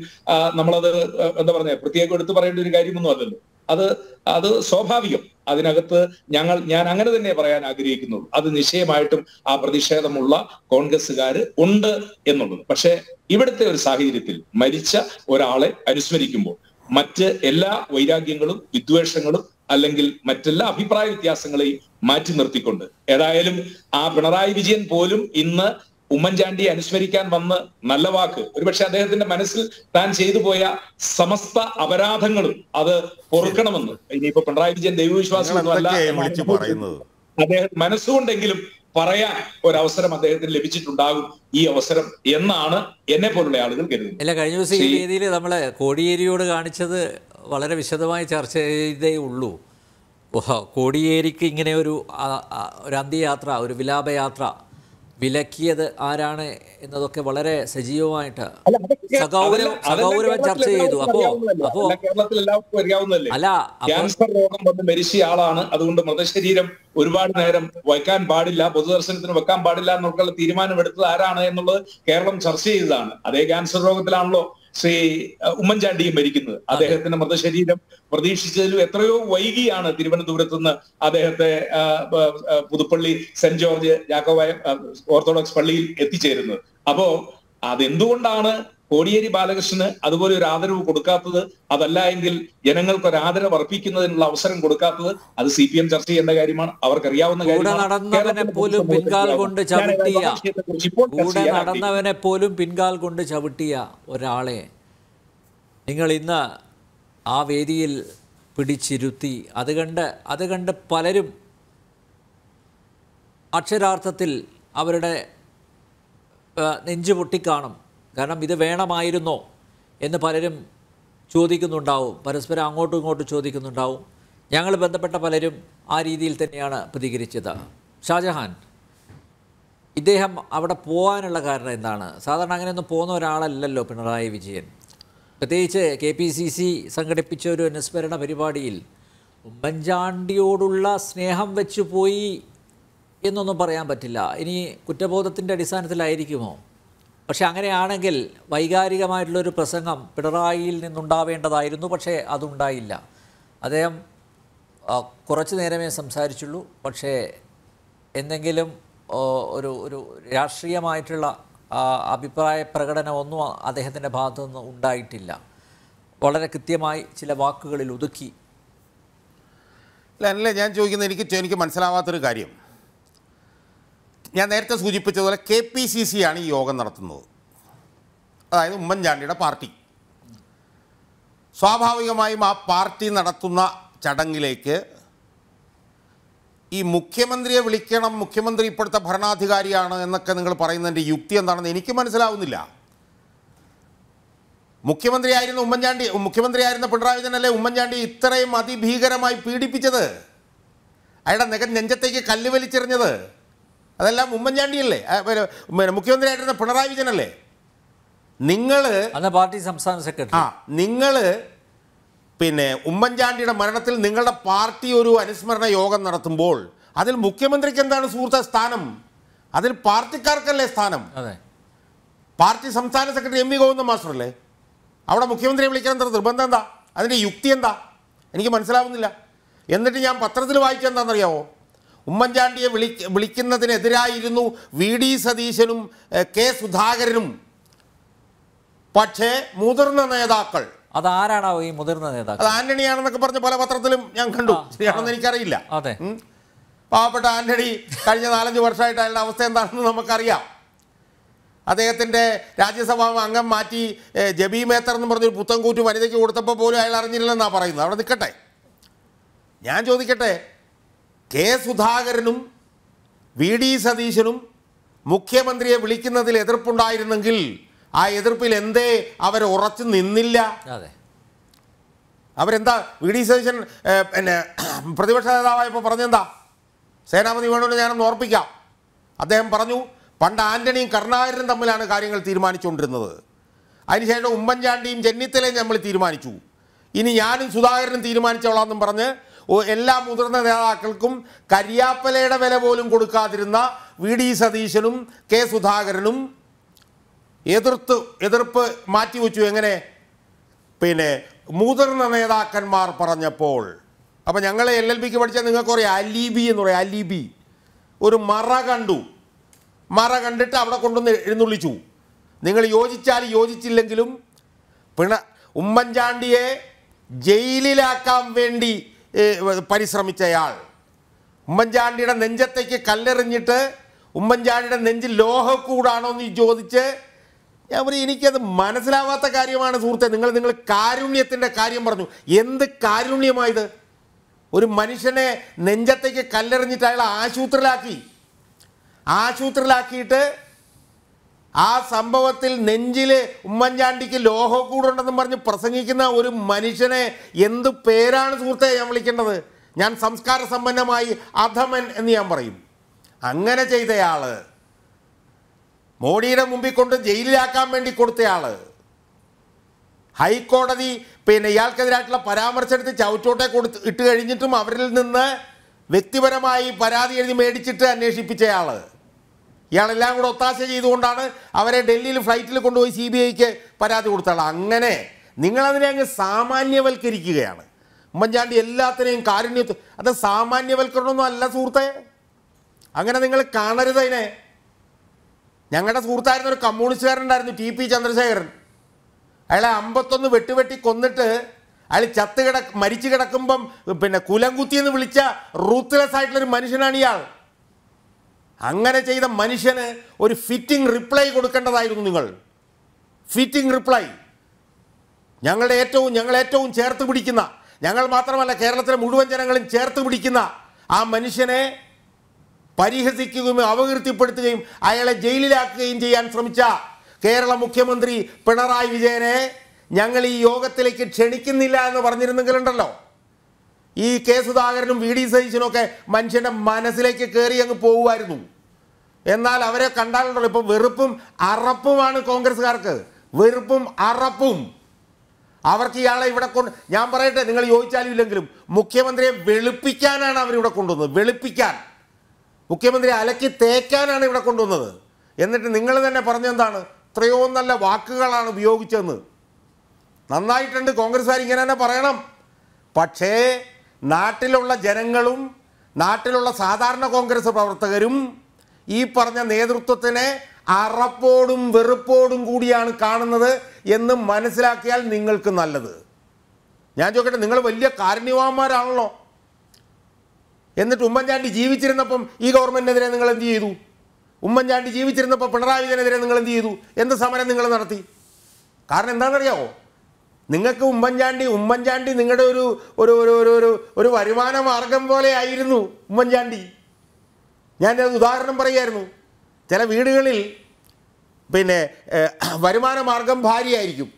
നമ്മളത് എന്താ പറഞ്ഞ പ്രത്യേകം എടുത്തു പറയേണ്ട ഒരു കാര്യമൊന്നും അല്ലല്ലോ അത് അത് സ്വാഭാവികം അതിനകത്ത് ഞങ്ങൾ ഞാൻ അങ്ങനെ തന്നെ പറയാൻ ആഗ്രഹിക്കുന്നുള്ളൂ അത് നിശ്ചയമായിട്ടും ആ പ്രതിഷേധമുള്ള കോൺഗ്രസ്സുകാർ ഉണ്ട് എന്നുള്ളത് പക്ഷേ ഇവിടുത്തെ ഒരു സാഹചര്യത്തിൽ മരിച്ച ഒരാളെ അനുസ്മരിക്കുമ്പോൾ മറ്റ് എല്ലാ വൈരാഗ്യങ്ങളും വിദ്വേഷങ്ങളും അല്ലെങ്കിൽ മറ്റെല്ലാ അഭിപ്രായ വ്യത്യാസങ്ങളെയും മാറ്റി നിർത്തിക്കൊണ്ട് ഏതായാലും ആ പിണറായി വിജയൻ പോലും ഇന്ന് ഉമ്മൻചാണ്ടിയെ അനുസ്മരിക്കാൻ വന്ന് നല്ല വാക്ക് ഒരുപക്ഷെ അദ്ദേഹത്തിന്റെ മനസ്സിൽ താൻ ചെയ്തു പോയ സമസ്ത അപരാധങ്ങളും അത് പൊറുക്കണമെന്ന് ഇനിയിപ്പോ പിണറായി വിജയൻ ദൈവവിശ്വാസം അദ്ദേഹം മനസ്സുകൊണ്ടെങ്കിലും പറയാൻ ഒരവസരം അദ്ദേഹത്തിന് ലഭിച്ചിട്ടുണ്ടാകും ഈ അവസരം എന്നാണ് എന്നെ പോലുള്ള ആളുകൾ കരുതുന്നത് അല്ല കഴിഞ്ഞ ദിവസം ഈ രീതിയിൽ നമ്മളെ കോടിയേരിയോട് കാണിച്ചത് വളരെ വിശദമായി ചർച്ച ചെയ്തേ ഉള്ളൂ കോടിയേരിക്ക് ഇങ്ങനെ ഒരു ഒരു അന്ത്യയാത്ര ഒരു വിലാപയാത്ര വിലക്കിയത് ആരാണ് എന്നതൊക്കെ വളരെ സജീവമായിട്ട് ചർച്ച ചെയ്തു അപ്പോ അപ്പോ അല്ല ക്യാൻസർ രോഗം വന്ന് മരിച്ച ആളാണ് അതുകൊണ്ട് മൃതശരീരം ഒരുപാട് നേരം വയ്ക്കാൻ പാടില്ല പൊതുദർശനത്തിന് വെക്കാൻ പാടില്ല എന്നൊക്കെയുള്ള തീരുമാനം എടുത്തത് ആരാണ് എന്നുള്ളത് കേരളം ചർച്ച ചെയ്തതാണ് അതേ ക്യാൻസർ രോഗത്തിലാണല്ലോ ശ്രീ ഉമ്മൻചാണ്ടിയും മരിക്കുന്നത് അദ്ദേഹത്തിന്റെ മൃതശരീരം പ്രതീക്ഷിച്ചതിലും എത്രയോ വൈകിയാണ് തിരുവനന്തപുരത്ത് നിന്ന് അദ്ദേഹത്തെ പുതുപ്പള്ളി സെന്റ് ജോർജ് ജാക്കോബായ ഓർത്തഡോക്സ് പള്ളിയിൽ എത്തിച്ചേരുന്നത് അപ്പോ അതെന്തുകൊണ്ടാണ് കോടിയേരി ബാലകൃഷ്ണന് അതുപോലെ ഒരു ആദരവ് കൊടുക്കാത്തത് അതല്ല എങ്കിൽ ജനങ്ങൾക്ക് ഒരു ആദരവ് അർപ്പിക്കുന്നതിനുള്ള അവസരം കൊടുക്കാത്തത് അത് സി പി എം ചർച്ച ചെയ്യേണ്ട കാര്യമാണ് അവർക്കറിയാവുന്ന നടന്നവനെ പോലും പിൻകാൽ കൊണ്ട് ചവിട്ടിയ ഒരാളെ നിങ്ങൾ ഇന്ന് ആ വേദിയിൽ പിടിച്ചിരുത്തി അത് കണ്ട് അത് കണ്ട് പലരും അക്ഷരാർത്ഥത്തിൽ അവരുടെ നെഞ്ചു പൊട്ടിക്കാണും കാരണം ഇത് വേണമായിരുന്നോ എന്ന് പലരും ചോദിക്കുന്നുണ്ടാവും പരസ്പരം അങ്ങോട്ടും ഇങ്ങോട്ടും ചോദിക്കുന്നുണ്ടാവും ഞങ്ങൾ ബന്ധപ്പെട്ട പലരും ആ രീതിയിൽ തന്നെയാണ് പ്രതികരിച്ചത് ഷാജഹാൻ ഇദ്ദേഹം അവിടെ പോകാനുള്ള കാരണം എന്താണ് സാധാരണ അങ്ങനെയൊന്നും പോകുന്ന ഒരാളല്ലല്ലോ പിണറായി വിജയൻ പ്രത്യേകിച്ച് കെ പി സി സി സംഘടിപ്പിച്ച ഒരു അനുസ്മരണ പരിപാടിയിൽ ഉമ്മൻചാണ്ടിയോടുള്ള സ്നേഹം വെച്ചു പോയി എന്നൊന്നും പറയാൻ പറ്റില്ല ഇനി കുറ്റബോധത്തിൻ്റെ അടിസ്ഥാനത്തിലായിരിക്കുമോ പക്ഷേ അങ്ങനെയാണെങ്കിൽ വൈകാരികമായിട്ടുള്ളൊരു പ്രസംഗം പിണറായിയിൽ നിന്നുണ്ടാവേണ്ടതായിരുന്നു പക്ഷേ അതുണ്ടായില്ല അദ്ദേഹം കുറച്ചു നേരമേ സംസാരിച്ചുള്ളൂ പക്ഷേ എന്തെങ്കിലും ഒരു ഒരു രാഷ്ട്രീയമായിട്ടുള്ള അഭിപ്രായ പ്രകടനമൊന്നും അദ്ദേഹത്തിൻ്റെ ഭാഗത്തുനിന്നും ഉണ്ടായിട്ടില്ല വളരെ കൃത്യമായി ചില വാക്കുകളിൽ ഒതുക്കി അല്ല ഞാൻ ചോദിക്കുന്നത് എനിക്ക് എനിക്ക് മനസ്സിലാവാത്തൊരു കാര്യം ഞാൻ നേരത്തെ സൂചിപ്പിച്ചതുപോലെ കെ പി സി സി ആണ് ഈ യോഗം നടത്തുന്നത് അതായത് ഉമ്മൻചാണ്ടിയുടെ പാർട്ടി സ്വാഭാവികമായും ആ പാർട്ടി നടത്തുന്ന ചടങ്ങിലേക്ക് ഈ മുഖ്യമന്ത്രിയെ വിളിക്കണം മുഖ്യമന്ത്രി ഇപ്പോഴത്തെ ഭരണാധികാരിയാണ് എന്നൊക്കെ നിങ്ങൾ പറയുന്നതിൻ്റെ യുക്തി എന്താണെന്ന് എനിക്ക് മനസ്സിലാവുന്നില്ല മുഖ്യമന്ത്രിയായിരുന്ന ഉമ്മൻചാണ്ടി മുഖ്യമന്ത്രിയായിരുന്ന പിണറായി വിജയനല്ലേ ഉമ്മൻചാണ്ടി ഇത്രയും അതിഭീകരമായി പീഡിപ്പിച്ചത് അയാളുടെ നെക നെഞ്ചത്തേക്ക് കല്ല് വലിച്ചെറിഞ്ഞത് അതെല്ലാം ഉമ്മൻചാണ്ടിയല്ലേ പിന്നെ മുഖ്യമന്ത്രിയായിട്ടിരുന്ന പിണറായി വിജയൻ അല്ലേ നിങ്ങൾ പാർട്ടി സംസ്ഥാന സെക്രട്ടറി ആ നിങ്ങൾ പിന്നെ ഉമ്മൻചാണ്ടിയുടെ മരണത്തിൽ നിങ്ങളുടെ പാർട്ടി ഒരു അനുസ്മരണ യോഗം നടത്തുമ്പോൾ അതിൽ മുഖ്യമന്ത്രിക്ക് എന്താണ് സുഹൃത്തെ സ്ഥാനം അതിൽ പാർട്ടിക്കാർക്കല്ലേ സ്ഥാനം അതെ പാർട്ടി സംസ്ഥാന സെക്രട്ടറി എം വി ഗോവിന്ദ മാസ്റ്ററല്ലേ അവിടെ മുഖ്യമന്ത്രിയെ വിളിക്കാൻ എന്താ നിർബന്ധം എന്താ അതിൻ്റെ യുക്തി എന്താ എനിക്ക് മനസ്സിലാവുന്നില്ല എന്നിട്ട് ഞാൻ പത്രത്തിൽ വായിക്കാൻ എന്താണെന്നറിയാവോ ഉമ്മൻചാണ്ടിയെ വിളി വിളിക്കുന്നതിനെതിരായിരുന്നു വി ഡി സതീശനും കെ സുധാകരനും പക്ഷേ മുതിർന്ന നേതാക്കൾ അതാരാണോ ഈ മുതിർന്ന നേതാക്കൾ അത് ആന്റണിയാണെന്നൊക്കെ പറഞ്ഞ പല പത്രത്തിലും ഞാൻ കണ്ടു ശരിയാണെന്ന് എനിക്കറിയില്ല അതെ പാവപ്പെട്ട ആന്റണി കഴിഞ്ഞ നാലഞ്ച് വർഷമായിട്ട് അയാളുടെ അവസ്ഥ എന്താണെന്ന് നമുക്കറിയാം അദ്ദേഹത്തിൻ്റെ രാജ്യസഭാ അംഗം മാറ്റി ജബി മേത്തർ എന്ന് പറഞ്ഞൊരു പുത്തൻകൂറ്റ് വനിതയ്ക്ക് കൊടുത്തപ്പോൾ പോലും അയാൾ അറിഞ്ഞില്ലെന്നാണ് പറയുന്നത് അവിടെ നിൽക്കട്ടെ ഞാൻ ചോദിക്കട്ടെ കെ സുധാകരനും വി ഡി സതീശനും മുഖ്യമന്ത്രിയെ വിളിക്കുന്നതിൽ എതിർപ്പുണ്ടായിരുന്നെങ്കിൽ ആ എതിർപ്പിൽ എന്തേ അവർ ഉറച്ചു നിന്നില്ല അവരെന്താ വി ഡി സതീശൻ പിന്നെ പ്രതിപക്ഷ നേതാവായപ്പോൾ പറഞ്ഞെന്താ സേനാപതി വേണുവിനെ ഞാനൊന്ന് ഓർപ്പിക്കാം അദ്ദേഹം പറഞ്ഞു പണ്ട് ആന്റണിയും കരുണാകരനും തമ്മിലാണ് കാര്യങ്ങൾ തീരുമാനിച്ചുകൊണ്ടിരുന്നത് അതിനുശേഷം ഉമ്മൻചാണ്ടിയും ചെന്നിത്തലയും നമ്മൾ തീരുമാനിച്ചു ഇനി ഞാനും സുധാകരനും തീരുമാനിച്ചോളാം എന്നും പറഞ്ഞ് എല്ലാ മുതിർന്ന നേതാക്കൾക്കും കരിയാപ്പലയുടെ വില പോലും കൊടുക്കാതിരുന്ന വി ഡി സതീശനും കെ സുധാകരനും എതിർത്ത് എതിർപ്പ് മാറ്റിവെച്ചു എങ്ങനെ പിന്നെ മുതിർന്ന നേതാക്കന്മാർ പറഞ്ഞപ്പോൾ അപ്പോൾ ഞങ്ങൾ എൽ എൽ ബിക്ക് പഠിച്ചാൽ നിങ്ങൾക്കറിയാം അലിബി എന്ന് പറയാം അലിബി ഒരു മറ കണ്ടു മറ കണ്ടിട്ട് അവിടെ കൊണ്ടുവന്ന് എഴുന്നള്ളിച്ചു നിങ്ങൾ യോജിച്ചാൽ യോജിച്ചില്ലെങ്കിലും പിണ ഉമ്മൻചാണ്ടിയെ ജയിലിലാക്കാൻ വേണ്ടി പരിശ്രമിച്ചയാൾ ഉമ്മൻചാണ്ടിയുടെ നെഞ്ചത്തേക്ക് കല്ലെറിഞ്ഞിട്ട് ഉമ്മൻചാണ്ടിയുടെ നെഞ്ചിൽ ലോഹക്കൂടാണോ എന്ന് ചോദിച്ച് ഞാൻ പറയും എനിക്കത് മനസ്സിലാവാത്ത കാര്യമാണ് സുഹൃത്തെ നിങ്ങൾ നിങ്ങൾ കാരുണ്യത്തിൻ്റെ കാര്യം പറഞ്ഞു എന്ത് കാരുണ്യമായത് ഒരു മനുഷ്യനെ നെഞ്ചത്തേക്ക് കല്ലെറിഞ്ഞിട്ട് അയാളെ ആശുപത്രിയിലാക്കി ആശുപത്രിയിലാക്കിയിട്ട് ആ സംഭവത്തിൽ നെഞ്ചിൽ ഉമ്മൻചാണ്ടിക്ക് ലോഹക്കൂടുണ്ടെന്നും പറഞ്ഞ് പ്രസംഗിക്കുന്ന ഒരു മനുഷ്യനെ എന്ത് പേരാണ് സുഹൃത്തെ ഞാൻ വിളിക്കേണ്ടത് ഞാൻ സംസ്കാര സമ്പന്നമായി അധമൻ എന്ന് ഞാൻ പറയും അങ്ങനെ ചെയ്തയാൾ മോഡിയുടെ മുമ്പിൽ കൊണ്ട് ജയിലിലാക്കാൻ വേണ്ടി കൊടുത്തയാൾ ഹൈക്കോടതി പിന്നെ ഇയാൾക്കെതിരായിട്ടുള്ള എടുത്ത് ചവിച്ചോട്ടെ കൊടുത്ത് ഇട്ട് കഴിഞ്ഞിട്ടും അവരിൽ നിന്ന് വ്യക്തിപരമായി പരാതി എഴുതി മേടിച്ചിട്ട് അന്വേഷിപ്പിച്ചയാൾ ഇയാളെല്ലാം കൂടെ ഒത്താശ ചെയ്തുകൊണ്ടാണ് അവരെ ഡൽഹിയിൽ ഫ്ലൈറ്റിൽ കൊണ്ടുപോയി സി ബി ഐക്ക് പരാതി കൊടുത്താണ് അങ്ങനെ നിങ്ങളതിനെ അങ്ങ് സാമാന്യവൽക്കരിക്കുകയാണ് ഉമ്മൻചാണ്ടി എല്ലാത്തിനെയും കാരുണ്യത്വം അത് സാമാന്യവൽക്കരണമൊന്നും അല്ല സുഹൃത്തെ അങ്ങനെ നിങ്ങൾ കാണരുത് അതിനെ ഞങ്ങളുടെ സുഹൃത്തായിരുന്ന ഒരു ഉണ്ടായിരുന്നു ടി പി ചന്ദ്രശേഖരൻ അയാളെ അമ്പത്തൊന്ന് വെട്ടുവെട്ടി കൊന്നിട്ട് അയാൾ ചത്ത് കിട മരിച്ചു കിടക്കുമ്പം പിന്നെ കുലം കുത്തിയെന്ന് വിളിച്ച റൂത്ത്ലെസ് ആയിട്ടുള്ളൊരു മനുഷ്യനാണ് ഇയാൾ അങ്ങനെ ചെയ്ത മനുഷ്യന് ഒരു ഫിറ്റിംഗ് റിപ്ലൈ കൊടുക്കേണ്ടതായിരുന്നു നിങ്ങൾ ഫിറ്റിംഗ് റിപ്ലൈ ഞങ്ങളുടെ ഏറ്റവും ഞങ്ങൾ ഏറ്റവും ചേർത്ത് പിടിക്കുന്ന ഞങ്ങൾ മാത്രമല്ല കേരളത്തിലെ മുഴുവൻ ജനങ്ങളും ചേർത്ത് പിടിക്കുന്ന ആ മനുഷ്യനെ പരിഹസിക്കുകയും അപകീർത്തിപ്പെടുത്തുകയും അയാളെ ജയിലിലാക്കുകയും ചെയ്യാൻ ശ്രമിച്ച കേരള മുഖ്യമന്ത്രി പിണറായി വിജയനെ ഞങ്ങൾ ഈ യോഗത്തിലേക്ക് ക്ഷണിക്കുന്നില്ല എന്ന് പറഞ്ഞിരുന്നെങ്കിലുണ്ടല്ലോ ഈ കെ സുധാകരനും വി ഡി സതീശനും ഒക്കെ മനുഷ്യൻ്റെ മനസ്സിലേക്ക് കയറി അങ്ങ് പോകുമായിരുന്നു എന്നാൽ അവരെ കണ്ടാലുണ്ടല്ലോ ഇപ്പം വെറുപ്പും അറപ്പുമാണ് കോൺഗ്രസ്സുകാർക്ക് വെറുപ്പും അറപ്പും അവർക്ക് ഇയാളെ ഇവിടെ കൊണ്ട് ഞാൻ പറയട്ടെ നിങ്ങൾ ചോദിച്ചാലും ഇല്ലെങ്കിലും മുഖ്യമന്ത്രിയെ വെളുപ്പിക്കാനാണ് അവരിവിടെ കൊണ്ടുവന്നത് വെളുപ്പിക്കാൻ മുഖ്യമന്ത്രിയെ അലക്കി തേക്കാനാണ് ഇവിടെ കൊണ്ടുവന്നത് എന്നിട്ട് നിങ്ങൾ തന്നെ പറഞ്ഞെന്താണ് ഇത്രയോ നല്ല വാക്കുകളാണ് ഉപയോഗിച്ചതെന്ന് നന്നായിട്ടുണ്ട് കോൺഗ്രസ്സുകാർ ഇങ്ങനെ തന്നെ പറയണം പക്ഷേ നാട്ടിലുള്ള ജനങ്ങളും നാട്ടിലുള്ള സാധാരണ കോൺഗ്രസ് പ്രവർത്തകരും ഈ പറഞ്ഞ നേതൃത്വത്തിനെ അറപ്പോടും വെറുപ്പോടും കൂടിയാണ് കാണുന്നത് എന്ന് മനസ്സിലാക്കിയാൽ നിങ്ങൾക്ക് നല്ലത് ഞാൻ ചോദിക്കട്ടെ നിങ്ങൾ വലിയ കാരുണ്യവാന്മാരാണല്ലോ എന്നിട്ട് ഉമ്മൻചാണ്ടി ജീവിച്ചിരുന്നപ്പം ഈ ഗവൺമെൻറ്റിനെതിരെ നിങ്ങൾ എന്ത് ചെയ്തു ഉമ്മൻചാണ്ടി ജീവിച്ചിരുന്നപ്പോൾ പിണറായി വിജയനെതിരെ നിങ്ങൾ എന്ത് ചെയ്തു എന്ത് സമരം നിങ്ങൾ നടത്തി കാരണം എന്താണെന്നറിയാമോ നിങ്ങൾക്ക് ഉമ്മൻചാണ്ടി ഉമ്മൻചാണ്ടി നിങ്ങളുടെ ഒരു ഒരു ഒരു ഒരു ഒരു വരുമാന മാർഗം പോലെ ആയിരുന്നു ഉമ്മൻചാണ്ടി ഞാൻ ഒരു ഉദാഹരണം പറയുമായിരുന്നു ചില വീടുകളിൽ പിന്നെ വരുമാന മാർഗം ഭാര്യയായിരിക്കും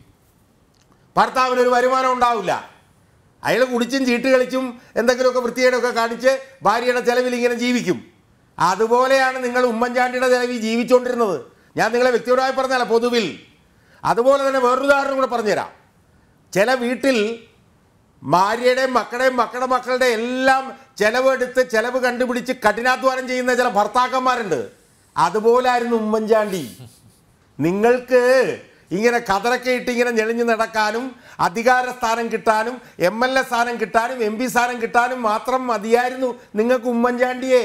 ഭർത്താവിനൊരു വരുമാനം ഉണ്ടാവില്ല അയാൾ കുടിച്ചും ചീട്ട് കളിച്ചും എന്തെങ്കിലുമൊക്കെ വൃത്തിയേടൊക്കെ കാണിച്ച് ഭാര്യയുടെ ചിലവിൽ ഇങ്ങനെ ജീവിക്കും അതുപോലെയാണ് നിങ്ങൾ ഉമ്മൻചാണ്ടിയുടെ ചിലവിൽ ജീവിച്ചുകൊണ്ടിരുന്നത് ഞാൻ നിങ്ങളെ വ്യക്തിപരമായി പറഞ്ഞാലോ പൊതുവിൽ അതുപോലെ തന്നെ വേറൊരു ഉദാഹരണം കൂടെ പറഞ്ഞുതരാം ചില വീട്ടിൽ ഭാര്യയുടെയും മക്കളുടെയും മക്കളുടെ മക്കളുടെ എല്ലാം ചെലവെടുത്ത് ചെലവ് കണ്ടുപിടിച്ച് കഠിനാധ്വാനം ചെയ്യുന്ന ചില ഭർത്താക്കന്മാരുണ്ട് അതുപോലായിരുന്നു ഉമ്മൻചാണ്ടി നിങ്ങൾക്ക് ഇങ്ങനെ കതറൊക്കെ ഇട്ട് ഇങ്ങനെ ഞെളിഞ്ഞു നടക്കാനും അധികാര സ്ഥാനം കിട്ടാനും എം എൽ എ സ്ഥാനം കിട്ടാനും എം പി സ്ഥാനം കിട്ടാനും മാത്രം മതിയായിരുന്നു നിങ്ങൾക്ക് ഉമ്മൻചാണ്ടിയെ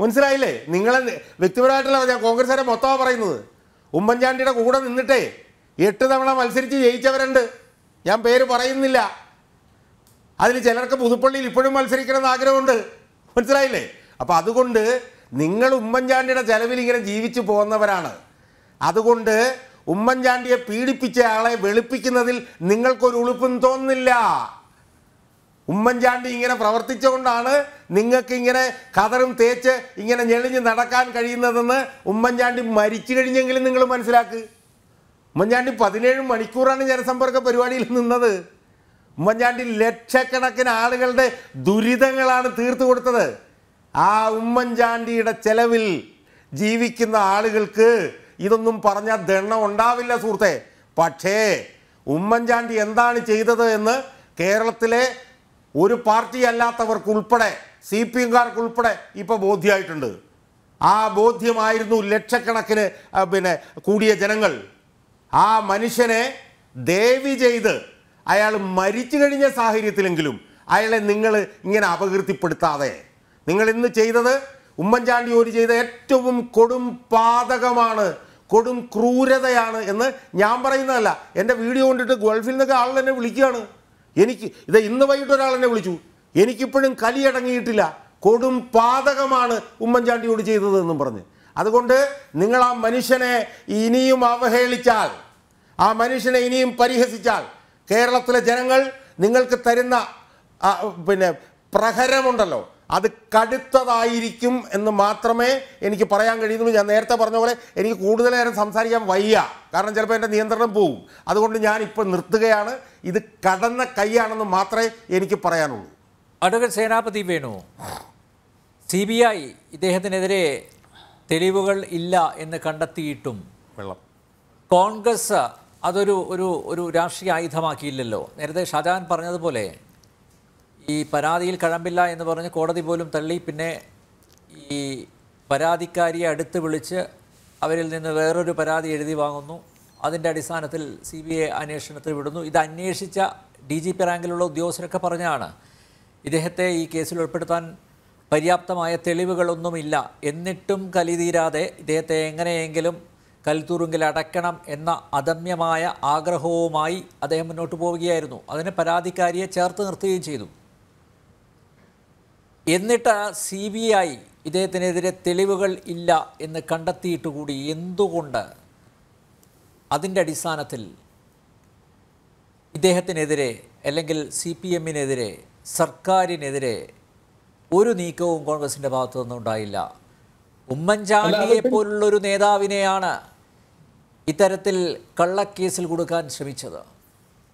മനസ്സിലായില്ലേ നിങ്ങളെ വ്യക്തിപരമായിട്ടുള്ള ഞാൻ കോൺഗ്രസ്സുകാരെ മൊത്തമാണ് പറയുന്നത് ഉമ്മൻചാണ്ടിയുടെ കൂടെ നിന്നിട്ടേ എട്ട് തവണ മത്സരിച്ച് ജയിച്ചവരുണ്ട് ഞാൻ പേര് പറയുന്നില്ല അതിൽ ചിലർക്ക് പുതുപ്പള്ളിയിൽ ഇപ്പോഴും മത്സരിക്കണമെന്ന് ആഗ്രഹമുണ്ട് മനസ്സിലായില്ലേ അപ്പോൾ അതുകൊണ്ട് നിങ്ങൾ ഉമ്മൻചാണ്ടിയുടെ ചെലവിൽ ഇങ്ങനെ ജീവിച്ചു പോകുന്നവരാണ് അതുകൊണ്ട് ഉമ്മൻചാണ്ടിയെ പീഡിപ്പിച്ച ആളെ വെളുപ്പിക്കുന്നതിൽ നിങ്ങൾക്കൊരു ഉളുപ്പും തോന്നില്ല ഉമ്മൻചാണ്ടി ഇങ്ങനെ പ്രവർത്തിച്ചുകൊണ്ടാണ് നിങ്ങൾക്ക് ഇങ്ങനെ കതറും തേച്ച് ഇങ്ങനെ ഞെളിഞ്ഞ് നടക്കാൻ കഴിയുന്നതെന്ന് ഉമ്മൻചാണ്ടി മരിച്ചു കഴിഞ്ഞെങ്കിലും നിങ്ങൾ മനസ്സിലാക്കുക ഉമ്മൻചാണ്ടി പതിനേഴ് മണിക്കൂറാണ് ജനസമ്പർക്ക പരിപാടിയിൽ നിന്നത് ഉമ്മൻചാണ്ടി ലക്ഷക്കണക്കിന് ആളുകളുടെ ദുരിതങ്ങളാണ് തീർത്തു കൊടുത്തത് ആ ഉമ്മൻചാണ്ടിയുടെ ചെലവിൽ ജീവിക്കുന്ന ആളുകൾക്ക് ഇതൊന്നും പറഞ്ഞാൽ ദണ്ണം ഉണ്ടാവില്ല സുഹൃത്തെ പക്ഷേ ഉമ്മൻചാണ്ടി എന്താണ് ചെയ്തത് എന്ന് കേരളത്തിലെ ഒരു പാർട്ടി അല്ലാത്തവർക്കുൾപ്പെടെ സി പി എംകാർക്കുൾപ്പെടെ ഇപ്പോൾ ബോധ്യമായിട്ടുണ്ട് ആ ബോധ്യമായിരുന്നു ലക്ഷക്കണക്കിന് പിന്നെ കൂടിയ ജനങ്ങൾ ആ മനുഷ്യനെ ദേവി ചെയ്ത് അയാൾ മരിച്ചു കഴിഞ്ഞ സാഹചര്യത്തിലെങ്കിലും അയാളെ നിങ്ങൾ ഇങ്ങനെ അപകീർത്തിപ്പെടുത്താതെ നിങ്ങൾ ഇന്ന് ചെയ്തത് ഓര് ചെയ്ത ഏറ്റവും കൊടും പാതകമാണ് കൊടും ക്രൂരതയാണ് എന്ന് ഞാൻ പറയുന്നതല്ല എൻ്റെ വീഡിയോ കൊണ്ടിട്ട് ഗൾഫിൽ നിന്നൊക്കെ ആൾ തന്നെ വിളിക്കുകയാണ് എനിക്ക് ഇത് ഇന്ന് വൈകിട്ട് ഒരാൾ എന്നെ വിളിച്ചു എനിക്കിപ്പോഴും കലിയടങ്ങിയിട്ടില്ല കൊടും പാതകമാണ് ഉമ്മൻചാണ്ടിയോട് ചെയ്തതെന്നും പറഞ്ഞ് അതുകൊണ്ട് നിങ്ങൾ ആ മനുഷ്യനെ ഇനിയും അവഹേളിച്ചാൽ ആ മനുഷ്യനെ ഇനിയും പരിഹസിച്ചാൽ കേരളത്തിലെ ജനങ്ങൾ നിങ്ങൾക്ക് തരുന്ന പിന്നെ പ്രഹരമുണ്ടല്ലോ അത് കടുത്തതായിരിക്കും എന്ന് മാത്രമേ എനിക്ക് പറയാൻ കഴിയുന്നുള്ളൂ ഞാൻ നേരത്തെ പറഞ്ഞ പോലെ എനിക്ക് കൂടുതൽ നേരം സംസാരിക്കാൻ വയ്യ കാരണം ചിലപ്പോൾ എൻ്റെ നിയന്ത്രണം പോകും അതുകൊണ്ട് ഞാൻ ഇപ്പോൾ നിർത്തുകയാണ് ഇത് കടന്ന കൈയാണെന്ന് മാത്രമേ എനിക്ക് പറയാനുള്ളൂ അടുക്കൽ Senapathi Venu C B I ഇദ്ദേഹത്തിനെതിരെ തെളിവുകൾ ഇല്ല എന്ന് കണ്ടെത്തിയിട്ടും വെള്ളം കോൺഗ്രസ് അതൊരു ഒരു ഒരു രാഷ്ട്രീയ ആയുധമാക്കിയില്ലല്ലോ നേരത്തെ ഷാജഹാൻ പറഞ്ഞതുപോലെ ഈ പരാതിയിൽ കഴമ്പില്ല എന്ന് പറഞ്ഞ് കോടതി പോലും തള്ളി പിന്നെ ഈ പരാതിക്കാരിയെ അടുത്ത് വിളിച്ച് അവരിൽ നിന്ന് വേറൊരു പരാതി എഴുതി വാങ്ങുന്നു അതിൻ്റെ അടിസ്ഥാനത്തിൽ സി ബി ഐ അന്വേഷണത്തിൽ വിടുന്നു ഇത് അന്വേഷിച്ച ഡി ജി പി റാങ്കിലുള്ള ഉദ്യോഗസ്ഥരൊക്കെ പറഞ്ഞാണ് ഇദ്ദേഹത്തെ ഈ കേസിൽ ഉൾപ്പെടുത്താൻ പര്യാപ്തമായ തെളിവുകളൊന്നുമില്ല എന്നിട്ടും കലിതീരാതെ ഇദ്ദേഹത്തെ എങ്ങനെയെങ്കിലും കൽത്തൂറുങ്കിൽ അടയ്ക്കണം എന്ന അദമ്യമായ ആഗ്രഹവുമായി അദ്ദേഹം മുന്നോട്ട് പോവുകയായിരുന്നു അതിന് പരാതിക്കാരിയെ ചേർത്ത് നിർത്തുകയും ചെയ്തു എന്നിട്ട് സി ബി ഐ ഇദ്ദേഹത്തിനെതിരെ തെളിവുകൾ ഇല്ല എന്ന് കണ്ടെത്തിയിട്ട് കൂടി എന്തുകൊണ്ട് അതിൻ്റെ അടിസ്ഥാനത്തിൽ ഇദ്ദേഹത്തിനെതിരെ അല്ലെങ്കിൽ സി പി എമ്മിനെതിരെ സർക്കാരിനെതിരെ ഒരു നീക്കവും കോൺഗ്രസിന്റെ ഭാഗത്തു ഉണ്ടായില്ല ഉമ്മൻചാണ്ടിയെ പോലുള്ള ഒരു നേതാവിനെയാണ് ഇത്തരത്തിൽ കള്ളക്കേസിൽ കൊടുക്കാൻ ശ്രമിച്ചത്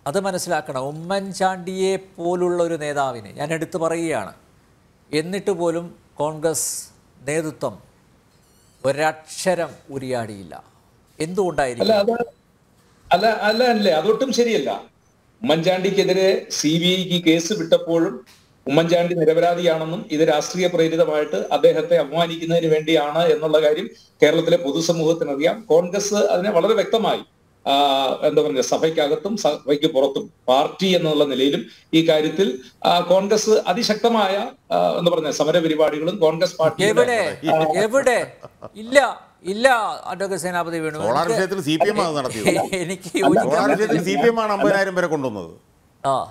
അത് മനസ്സിലാക്കണം ഉമ്മൻചാണ്ടിയെ പോലുള്ള ഒരു നേതാവിനെ ഞാൻ എടുത്തു പറയുകയാണ് എന്നിട്ട് പോലും കോൺഗ്രസ് നേതൃത്വം ഒരക്ഷരം ഉരിയാടിയില്ല എന്തുകൊണ്ടായിരിക്കും അല്ല അല്ല അല്ലേ അതൊട്ടും ശരിയല്ല ഉമ്മൻചാണ്ടിക്കെതിരെ സി ബി ഐക്ക് കേസ് വിട്ടപ്പോഴും ഉമ്മൻചാണ്ടി നിരപരാധിയാണെന്നും ഇത് രാഷ്ട്രീയ പ്രേരിതമായിട്ട് അദ്ദേഹത്തെ അപമാനിക്കുന്നതിന് വേണ്ടിയാണ് എന്നുള്ള കാര്യം കേരളത്തിലെ പൊതുസമൂഹത്തിനറിയാം കോൺഗ്രസ് അതിനെ വളരെ വ്യക്തമായി എന്താ പറയുക സഭയ്ക്കകത്തും സഭയ്ക്ക് പുറത്തും പാർട്ടി എന്നുള്ള നിലയിലും ഈ കാര്യത്തിൽ കോൺഗ്രസ് അതിശക്തമായ എന്താ പറഞ്ഞ സമര പരിപാടികളും കോൺഗ്രസ് പാർട്ടി എവിടെ എവിടെ ഇല്ല ഇല്ല അഡ്വക്കേറ്റ് സേനാപതി വേണു ആണ് എനിക്ക് സി പി എം ആണ് അമ്പതിനായിരം പേരെ കൊണ്ടുവന്നത്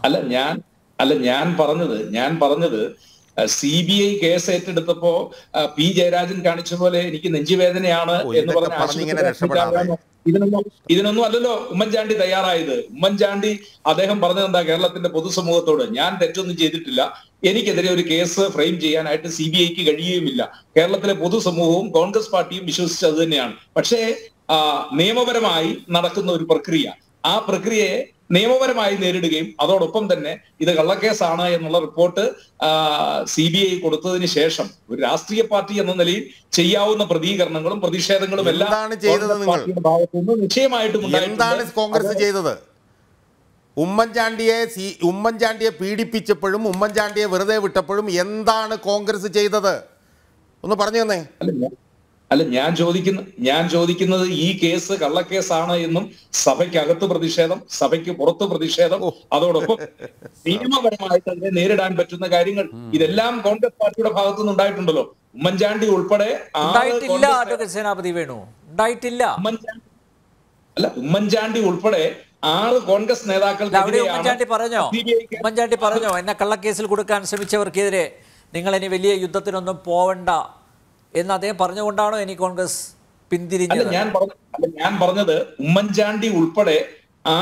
അല്ല ഞാൻ അല്ല ഞാൻ പറഞ്ഞത് ഞാൻ പറഞ്ഞത് സി ബി ഐ കേസ് ഏറ്റെടുത്തപ്പോ പി ജയരാജൻ കാണിച്ച പോലെ എനിക്ക് നെഞ്ചുവേദനയാണ് എന്ന് പറഞ്ഞ ഇതിനൊന്നും ഇതിനൊന്നും അല്ലല്ലോ ഉമ്മൻചാണ്ടി തയ്യാറായത് ഉമ്മൻചാണ്ടി അദ്ദേഹം പറഞ്ഞത് എന്താ കേരളത്തിന്റെ പൊതുസമൂഹത്തോട് ഞാൻ തെറ്റൊന്നും ചെയ്തിട്ടില്ല എനിക്കെതിരെ ഒരു കേസ് ഫ്രെയിം ചെയ്യാനായിട്ട് സി ബി ഐക്ക് കഴിയുകയുമില്ല കേരളത്തിലെ പൊതുസമൂഹവും കോൺഗ്രസ് പാർട്ടിയും വിശ്വസിച്ചത് തന്നെയാണ് പക്ഷേ നിയമപരമായി നടക്കുന്ന ഒരു പ്രക്രിയ ആ പ്രക്രിയയെ നിയമപരമായി നേരിടുകയും അതോടൊപ്പം തന്നെ ഇത് കള്ളക്കേസാണ് എന്നുള്ള റിപ്പോർട്ട് സി ബി ഐ കൊടുത്തതിന് ശേഷം ഒരു രാഷ്ട്രീയ പാർട്ടി എന്ന നിലയിൽ ചെയ്യാവുന്ന പ്രതികരണങ്ങളും പ്രതിഷേധങ്ങളും എല്ലാം ഭാഗത്തുനിന്ന് നിശ്ചയമായിട്ടും എന്താണ് കോൺഗ്രസ് ചെയ്തത് ഉമ്മൻചാണ്ടിയെ സി ഉമ്മൻചാണ്ടിയെ പീഡിപ്പിച്ചപ്പോഴും ഉമ്മൻചാണ്ടിയെ വെറുതെ വിട്ടപ്പോഴും എന്താണ് കോൺഗ്രസ് ചെയ്തത് ഒന്ന് പറഞ്ഞു തന്നെ അല്ല ഞാൻ ചോദിക്കുന്ന ഞാൻ ചോദിക്കുന്നത് ഈ കേസ് കള്ളക്കേസാണ് എന്നും സഭയ്ക്കകത്ത് പ്രതിഷേധം സഭയ്ക്ക് പുറത്ത് പ്രതിഷേധം അതോടൊപ്പം നിയമപരമായിട്ട് അതിനെ നേരിടാൻ പറ്റുന്ന കാര്യങ്ങൾ ഇതെല്ലാം കോൺഗ്രസ് പാർട്ടിയുടെ ഭാഗത്തു നിന്ന് ഉണ്ടായിട്ടുണ്ടല്ലോ ഉമ്മൻചാണ്ടി ഉൾപ്പെടെ അല്ല ഉമ്മൻചാണ്ടി ഉൾപ്പെടെ ആറ് കോൺഗ്രസ് നേതാക്കൾ ഉമ്മൻചാണ്ടി ഉമ്മൻചാണ്ടി പറഞ്ഞോ എന്നെ കള്ളക്കേസിൽ കൊടുക്കാൻ ശ്രമിച്ചവർക്കെതിരെ നിങ്ങൾ ഇനി വലിയ യുദ്ധത്തിനൊന്നും പോവണ്ട എന്ന് അദ്ദേഹം പറഞ്ഞുകൊണ്ടാണോ ഇനി കോൺഗ്രസ് പിന്തിരിഞ്ഞത് ഞാൻ ഞാൻ പറഞ്ഞത് ഉമ്മൻചാണ്ടി ഉൾപ്പെടെ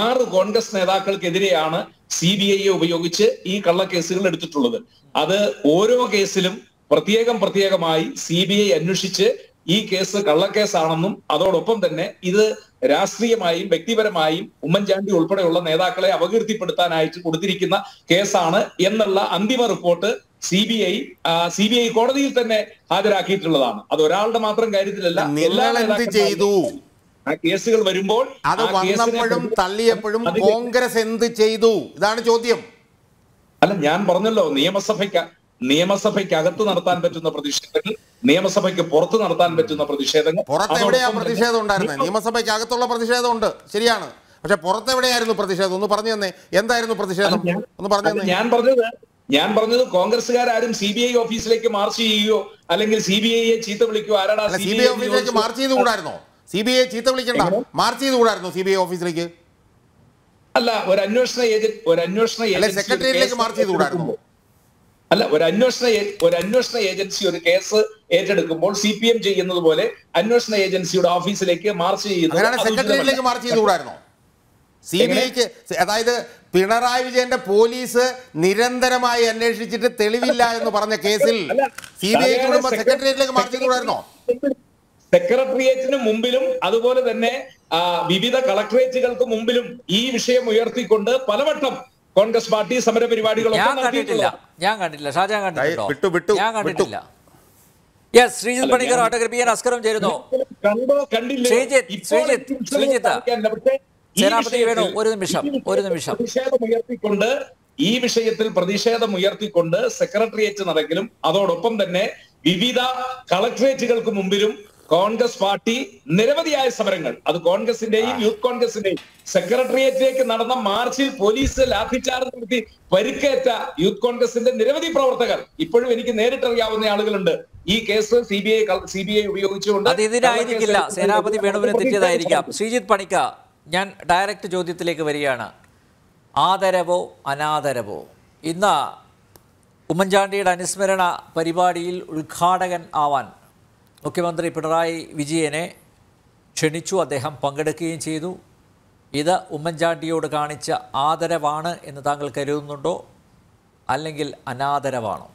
ആറ് കോൺഗ്രസ് നേതാക്കൾക്കെതിരെയാണ് സി ബി ഐ ഉപയോഗിച്ച് ഈ കള്ളക്കേസുകൾ എടുത്തിട്ടുള്ളത് അത് ഓരോ കേസിലും പ്രത്യേകം പ്രത്യേകമായി സി ബി ഐ അന്വേഷിച്ച് ഈ കേസ് കള്ളക്കേസാണെന്നും അതോടൊപ്പം തന്നെ ഇത് രാഷ്ട്രീയമായും വ്യക്തിപരമായും ഉമ്മൻചാണ്ടി ഉൾപ്പെടെയുള്ള നേതാക്കളെ അപകീർത്തിപ്പെടുത്താനായിട്ട് കൊടുത്തിരിക്കുന്ന കേസാണ് എന്നുള്ള അന്തിമ report C B I C B I കോടതിയിൽ തന്നെ ഹാജരാക്കിയിട്ടുള്ളതാണ് അത് ഒരാളുടെ മാത്രം കാര്യത്തിലല്ല എല്ലാ ചെയ്തു ആ കേസുകൾ വരുമ്പോൾ അത് വന്നപ്പോഴും തള്ളിയപ്പോഴും കോൺഗ്രസ് എന്ത് ചെയ്തു ഇതാണ് ചോദ്യം അല്ല ഞാൻ പറഞ്ഞല്ലോ നിയമസഭയ്ക്ക് നിയമസഭയ്ക്കകത്ത് നടത്താൻ പറ്റുന്ന പ്രതിഷേധങ്ങൾ നിയമസഭയ്ക്ക് പുറത്ത് നടത്താൻ പറ്റുന്ന പ്രതിഷേധങ്ങൾ പുറത്ത് എവിടെയാ പ്രതിഷേധം ഉണ്ടായിരുന്നത് നിയമസഭയ്ക്കകത്തുള്ള പ്രതിഷേധമുണ്ട് ശരിയാണ് പക്ഷെ പുറത്തെവിടെയായിരുന്നു പ്രതിഷേധം ഒന്ന് പറഞ്ഞു തന്നെ എന്തായിരുന്നു പ്രതിഷേധം ഒന്ന് പറഞ്ഞു ഞാൻ പറഞ്ഞത് ഞാൻ പറഞ്ഞത് കോൺഗ്രസ്സുകാരും സി ബി ഐ ഓഫീസിലേക്ക് മാർച്ച് ചെയ്യുകയോ അല്ലെങ്കിൽ സി ബി ഐയെ ചീത്ത വിളിക്കുകയോ ആരാടാ സി ബി ഐ ഓഫീസിലേക്ക് മാർച്ച് ചെയ്ത് കൂടായിരുന്നോ സി ബി ഐ ചീത്ത വിളിക്കണ്ട മാർച്ച് ചെയ്ത് കൂടായിരുന്നോ സി ബി ഐ ഓഫീസിലേക്ക് അല്ല ഒരു അന്വേഷണ ഏജന്റ് ഒരു അന്വേഷണ സെക്രട്ടേറിയറ്റിലേക്ക് മാർച്ച് ചെയ്ത് കൂടായിരുന്നു അല്ല ഒരു അന്വേഷണ ഒരു അന്വേഷണ ഏജൻസി ഒരു കേസ് ഏറ്റെടുക്കുമ്പോൾ സി പി എം ചെയ്യുന്നത് പോലെ അന്വേഷണ ഏജൻസിയുടെ ഓഫീസിലേക്ക് മാർച്ച് ചെയ്യുന്നു മാർച്ച് ചെയ്തുകൂടായിരുന്നോ സി ബി ഐക്ക് അതായത് പിണറായി വിജയന്റെ പോലീസ് നിരന്തരമായി അന്വേഷിച്ചിട്ട് തെളിവില്ല എന്ന് പറഞ്ഞ കേസിൽ സി ബി ഐ സെക്രട്ടേറിയറ്റിലേക്ക് മാർച്ച് ചെയ്തുകൂടായിരുന്നോ സെക്രട്ടേറിയറ്റിന് മുമ്പിലും അതുപോലെ തന്നെ വിവിധ കളക്ടറേറ്റുകൾക്ക് മുമ്പിലും ഈ വിഷയം ഉയർത്തിക്കൊണ്ട് പലവട്ടം കോൺഗ്രസ് പാർട്ടി സമര ഞാൻ കണ്ടിട്ടില്ല ഞാൻ കണ്ടില്ല ഷാജാൻ ഞാൻ കണ്ടിട്ടില്ല ഓട്ടോഗ്രഫി ഈ വിഷയത്തിൽ പ്രതിഷേധം സെക്രട്ടേറിയറ്റ് നടക്കിലും അതോടൊപ്പം തന്നെ വിവിധ കളക്ട്രേറ്റുകൾക്ക് മുമ്പിലും കോൺഗ്രസ് പാർട്ടി നിരവധിയായ സമരങ്ങൾ അത് കോൺഗ്രസിന്റെയും യൂത്ത് കോൺഗ്രസിന്റെയും സെക്രട്ടേറിയറ്റിലേക്ക് നടന്ന മാർച്ചിൽ പോലീസ് ലാത്തിച്ചാർജ് നടത്തി പരിക്കേറ്റ യൂത്ത് കോൺഗ്രസിന്റെ നിരവധി പ്രവർത്തകർ ഇപ്പോഴും എനിക്ക് നേരിട്ടറിയാവുന്ന ആളുകളുണ്ട് ഈ case C B I C B I ഉപയോഗിച്ചുകൊണ്ട് അത് ഇതിനായിരിക്കില്ല സേനാപതി ശ്രീജിത്ത് പണിക്ക ഞാൻ ഡയറക്റ്റ് ചോദ്യത്തിലേക്ക് വരികയാണ് ആദരവോ അനാദരവോ ഇന്ന് ഉമ്മൻചാണ്ടിയുടെ അനുസ്മരണ പരിപാടിയിൽ ഉദ്ഘാടകൻ ആവാൻ മുഖ്യമന്ത്രി പിണറായി വിജയനെ ക്ഷണിച്ചു അദ്ദേഹം പങ്കെടുക്കുകയും ചെയ്തു ഇത് ഉമ്മൻചാണ്ടിയോട് കാണിച്ച ആദരവാണ് എന്ന് താങ്കൾ കരുതുന്നുണ്ടോ അല്ലെങ്കിൽ അനാദരവാണോ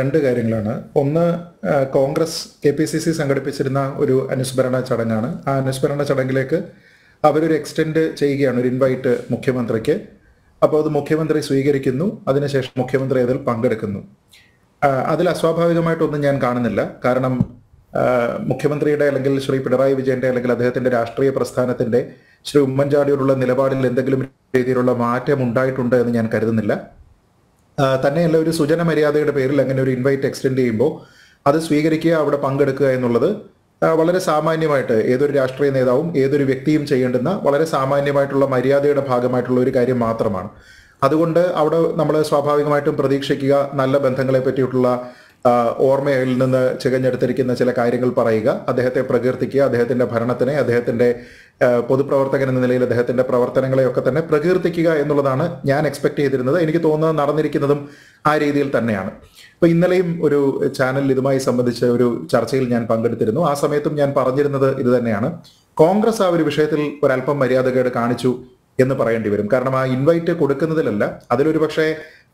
രണ്ട് കാര്യങ്ങളാണ് ഒന്ന് Congress K P C C സംഘടിപ്പിച്ചിരുന്ന ഒരു അനുസ്മരണ ചടങ്ങാണ് ആ അനുസ്മരണ ചടങ്ങിലേക്ക് അവരൊരു എക്സ്റ്റെൻഡ് ചെയ്യുകയാണ് ഒരു ഇൻവൈറ്റ് മുഖ്യമന്ത്രിക്ക് അപ്പോൾ അത് മുഖ്യമന്ത്രി സ്വീകരിക്കുന്നു അതിനുശേഷം മുഖ്യമന്ത്രി അതിൽ പങ്കെടുക്കുന്നു അതിൽ അസ്വാഭാവികമായിട്ടൊന്നും ഞാൻ കാണുന്നില്ല കാരണം മുഖ്യമന്ത്രിയുടെ അല്ലെങ്കിൽ ശ്രീ പിണറായി വിജയന്റെ അല്ലെങ്കിൽ അദ്ദേഹത്തിന്റെ രാഷ്ട്രീയ പ്രസ്ഥാനത്തിന്റെ ശ്രീ ഉമ്മൻചാണ്ടിയോടുള്ള നിലപാടിൽ എന്തെങ്കിലും രീതിയിലുള്ള മാറ്റം ഉണ്ടായിട്ടുണ്ട് എന്ന് ഞാൻ കരുതുന്നില്ല തന്നെയല്ല ഒരു സുജന മര്യാദയുടെ പേരിൽ അങ്ങനെ ഒരു ഇൻവൈറ്റ് എക്സ്റ്റെൻഡ് ചെയ്യുമ്പോൾ അത് സ്വീകരിക്കുക അവിടെ പങ്കെടുക്കുക എന്നുള്ളത് വളരെ സാമാന്യമായിട്ട് ഏതൊരു രാഷ്ട്രീയ നേതാവും ഏതൊരു വ്യക്തിയും ചെയ്യേണ്ടുന്ന വളരെ സാമാന്യമായിട്ടുള്ള മര്യാദയുടെ ഭാഗമായിട്ടുള്ള ഒരു കാര്യം മാത്രമാണ് അതുകൊണ്ട് അവിടെ നമ്മൾ സ്വാഭാവികമായിട്ടും പ്രതീക്ഷിക്കുക നല്ല ബന്ധങ്ങളെ പറ്റിയിട്ടുള്ള ഓർമ്മയിൽ നിന്ന് ചികഞ്ഞെടുത്തിരിക്കുന്ന ചില കാര്യങ്ങൾ പറയുക അദ്ദേഹത്തെ പ്രകീർത്തിക്കുക അദ്ദേഹത്തിന്റെ ഭരണത്തിനെ അദ്ദേഹത്തിന്റെ പൊതുപ്രവർത്തകൻ എന്ന നിലയിൽ അദ്ദേഹത്തിന്റെ പ്രവർത്തനങ്ങളെയൊക്കെ തന്നെ പ്രകീർത്തിക്കുക എന്നുള്ളതാണ് ഞാൻ എക്സ്പെക്ട് ചെയ്തിരുന്നത് എനിക്ക് തോന്നുന്നത് നടന്നിരിക്കുന്നതും ആ രീതിയിൽ തന്നെയാണ് ഇപ്പം ഇന്നലെയും ഒരു ചാനലിൽ ഇതുമായി സംബന്ധിച്ച ഒരു ചർച്ചയിൽ ഞാൻ പങ്കെടുത്തിരുന്നു ആ സമയത്തും ഞാൻ പറഞ്ഞിരുന്നത് ഇത് കോൺഗ്രസ് ആ ഒരു വിഷയത്തിൽ ഒരല്പം മര്യാദകേട് കാണിച്ചു എന്ന് പറയേണ്ടി വരും കാരണം ആ ഇൻവൈറ്റ് കൊടുക്കുന്നതിലല്ല അതിലൊരു പക്ഷേ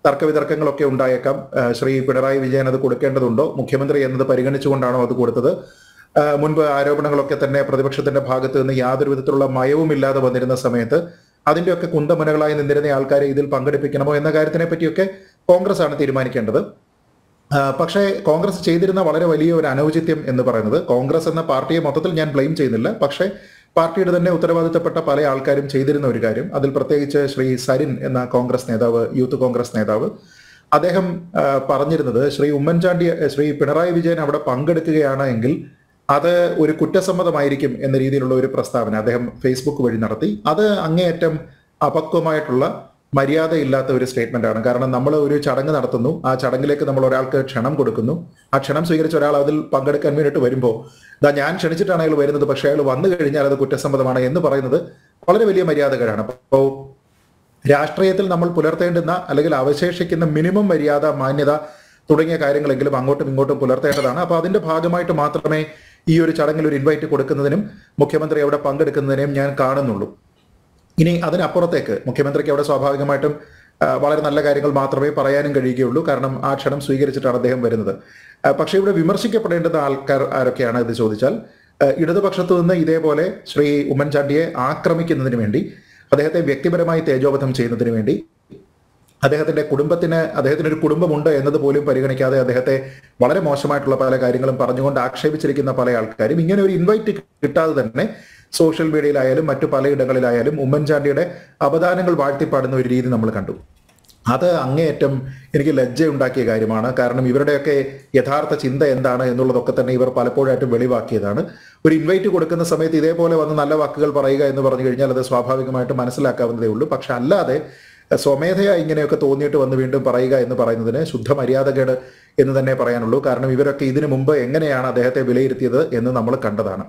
തർക്കവിതർക്കങ്ങളൊക്കെ ഉണ്ടായേക്കാം ശ്രീ പിണറായി വിജയൻ അത് കൊടുക്കേണ്ടതുണ്ടോ മുഖ്യമന്ത്രി എന്നത് പരിഗണിച്ചുകൊണ്ടാണോ അത് കൊടുത്തത് മുൻപ് ആരോപണങ്ങളൊക്കെ തന്നെ പ്രതിപക്ഷത്തിന്റെ ഭാഗത്ത് നിന്ന് യാതൊരു വിധത്തിലുള്ള മയവുമില്ലാതെ വന്നിരുന്ന സമയത്ത് അതിൻ്റെയൊക്കെ കുന്തമനകളായി നിന്നിരുന്ന ആൾക്കാരെ ഇതിൽ പങ്കെടുപ്പിക്കണമോ എന്ന കാര്യത്തിനെ പറ്റിയൊക്കെ കോൺഗ്രസ് ആണ് തീരുമാനിക്കേണ്ടത് പക്ഷേ കോൺഗ്രസ് ചെയ്തിരുന്ന വളരെ വലിയ ഒരു അനൗചിത്യം എന്ന് പറയുന്നത് കോൺഗ്രസ് എന്ന പാർട്ടിയെ മൊത്തത്തിൽ ഞാൻ ബ്ലെയിം ചെയ്യുന്നില്ല പക്ഷേ പാർട്ടിയുടെ തന്നെ ഉത്തരവാദിത്തപ്പെട്ട പല ആൾക്കാരും ചെയ്തിരുന്ന ഒരു കാര്യം അതിൽ പ്രത്യേകിച്ച് ശ്രീ സരിൻ എന്ന കോൺഗ്രസ് നേതാവ് യൂത്ത് കോൺഗ്രസ് നേതാവ് അദ്ദേഹം പറഞ്ഞിരുന്നത് ശ്രീ ഉമ്മൻചാണ്ടി ശ്രീ പിണറായി വിജയൻ അവിടെ പങ്കെടുക്കുകയാണ് എങ്കിൽ അത് ഒരു കുറ്റസമ്മതമായിരിക്കും എന്ന രീതിയിലുള്ള ഒരു പ്രസ്താവന അദ്ദേഹം ഫേസ്ബുക്ക് വഴി നടത്തി അത് അങ്ങേയറ്റം അപക്വമായിട്ടുള്ള മര്യാദയില്ലാത്ത ഒരു സ്റ്റേറ്റ്മെന്റ് ആണ് കാരണം നമ്മൾ ഒരു ചടങ്ങ് നടത്തുന്നു ആ ചടങ്ങിലേക്ക് നമ്മൾ ഒരാൾക്ക് ക്ഷണം കൊടുക്കുന്നു ആ ക്ഷണം സ്വീകരിച്ച ഒരാൾ അതിൽ പങ്കെടുക്കാൻ വേണ്ടിയിട്ട് വരുമ്പോൾ ഇതാ ഞാൻ ക്ഷണിച്ചിട്ടാണ് അയാൾ വരുന്നത് പക്ഷേ അയാൾ വന്നു കഴിഞ്ഞാൽ അത് കുറ്റസമ്മതമാണ് എന്ന് പറയുന്നത് വളരെ വലിയ മര്യാദകരാണ് അപ്പോൾ രാഷ്ട്രീയത്തിൽ നമ്മൾ പുലർത്തേണ്ടുന്ന അല്ലെങ്കിൽ അവശേഷിക്കുന്ന മിനിമം മര്യാദ മാന്യത തുടങ്ങിയ കാര്യങ്ങളെങ്കിലും അങ്ങോട്ടും ഇങ്ങോട്ടും പുലർത്തേണ്ടതാണ് അപ്പോൾ അതിന്റെ ഭാഗമായിട്ട് മാത്രമേ ഈ ഒരു ചടങ്ങിൽ ഒരു ഇൻവൈറ്റ് കൊടുക്കുന്നതിനും മുഖ്യമന്ത്രി അവിടെ പങ്കെടുക്കുന്നതിനും ഞാൻ കാണുന്നുള്ളൂ ഇനി അതിനപ്പുറത്തേക്ക് മുഖ്യമന്ത്രിക്ക് അവിടെ സ്വാഭാവികമായിട്ടും വളരെ നല്ല കാര്യങ്ങൾ മാത്രമേ പറയാനും കഴിയുകയുള്ളൂ കാരണം ആ ക്ഷണം സ്വീകരിച്ചിട്ടാണ് അദ്ദേഹം വരുന്നത് പക്ഷേ ഇവിടെ വിമർശിക്കപ്പെടേണ്ടത് ആൾക്കാർ ആരൊക്കെയാണ് ഇത് ചോദിച്ചാൽ ഇടതുപക്ഷത്തു നിന്ന് ഇതേപോലെ ശ്രീ ഉമ്മൻചാണ്ടിയെ ആക്രമിക്കുന്നതിന് വേണ്ടി അദ്ദേഹത്തെ വ്യക്തിപരമായി തേജോവധം ചെയ്യുന്നതിന് വേണ്ടി അദ്ദേഹത്തിന്റെ കുടുംബത്തിന് അദ്ദേഹത്തിന് ഒരു കുടുംബമുണ്ട് എന്നത് പോലും പരിഗണിക്കാതെ അദ്ദേഹത്തെ വളരെ മോശമായിട്ടുള്ള പല കാര്യങ്ങളും പറഞ്ഞുകൊണ്ട് ആക്ഷേപിച്ചിരിക്കുന്ന പല ആൾക്കാരും ഇങ്ങനെ ഒരു ഇൻവൈറ്റ് കിട്ടാതെ തന്നെ സോഷ്യൽ മീഡിയയിലായാലും മറ്റു പലയിടങ്ങളിലായാലും ഉമ്മൻചാണ്ടിയുടെ അവദാനങ്ങൾ വാഴ്ത്തിപ്പാടുന്ന ഒരു രീതി നമ്മൾ കണ്ടു അത് അങ്ങേയറ്റം എനിക്ക് ലജ്ജ ഉണ്ടാക്കിയ കാര്യമാണ് കാരണം ഇവരുടെയൊക്കെ യഥാർത്ഥ ചിന്ത എന്താണ് എന്നുള്ളതൊക്കെ തന്നെ ഇവർ പലപ്പോഴായിട്ടും വെളിവാക്കിയതാണ് ഒരു ഇൻവൈറ്റ് കൊടുക്കുന്ന സമയത്ത് ഇതേപോലെ വന്ന് നല്ല വാക്കുകൾ പറയുക എന്ന് പറഞ്ഞു കഴിഞ്ഞാൽ അത് സ്വാഭാവികമായിട്ട് മനസ്സിലാക്കാവുന്നതേ ഉള്ളൂ പക്ഷെ അല്ലാതെ സ്വമേധയാ ഇങ്ങനെയൊക്കെ തോന്നിയിട്ട് വന്ന് വീണ്ടും പറയുക എന്ന് പറയുന്നതിന് ശുദ്ധ മര്യാദകേട് എന്ന് തന്നെ പറയാനുള്ളൂ കാരണം ഇവരൊക്കെ ഇതിനു മുമ്പ് എങ്ങനെയാണ് അദ്ദേഹത്തെ വിലയിരുത്തിയത് എന്ന് നമ്മൾ കണ്ടതാണ്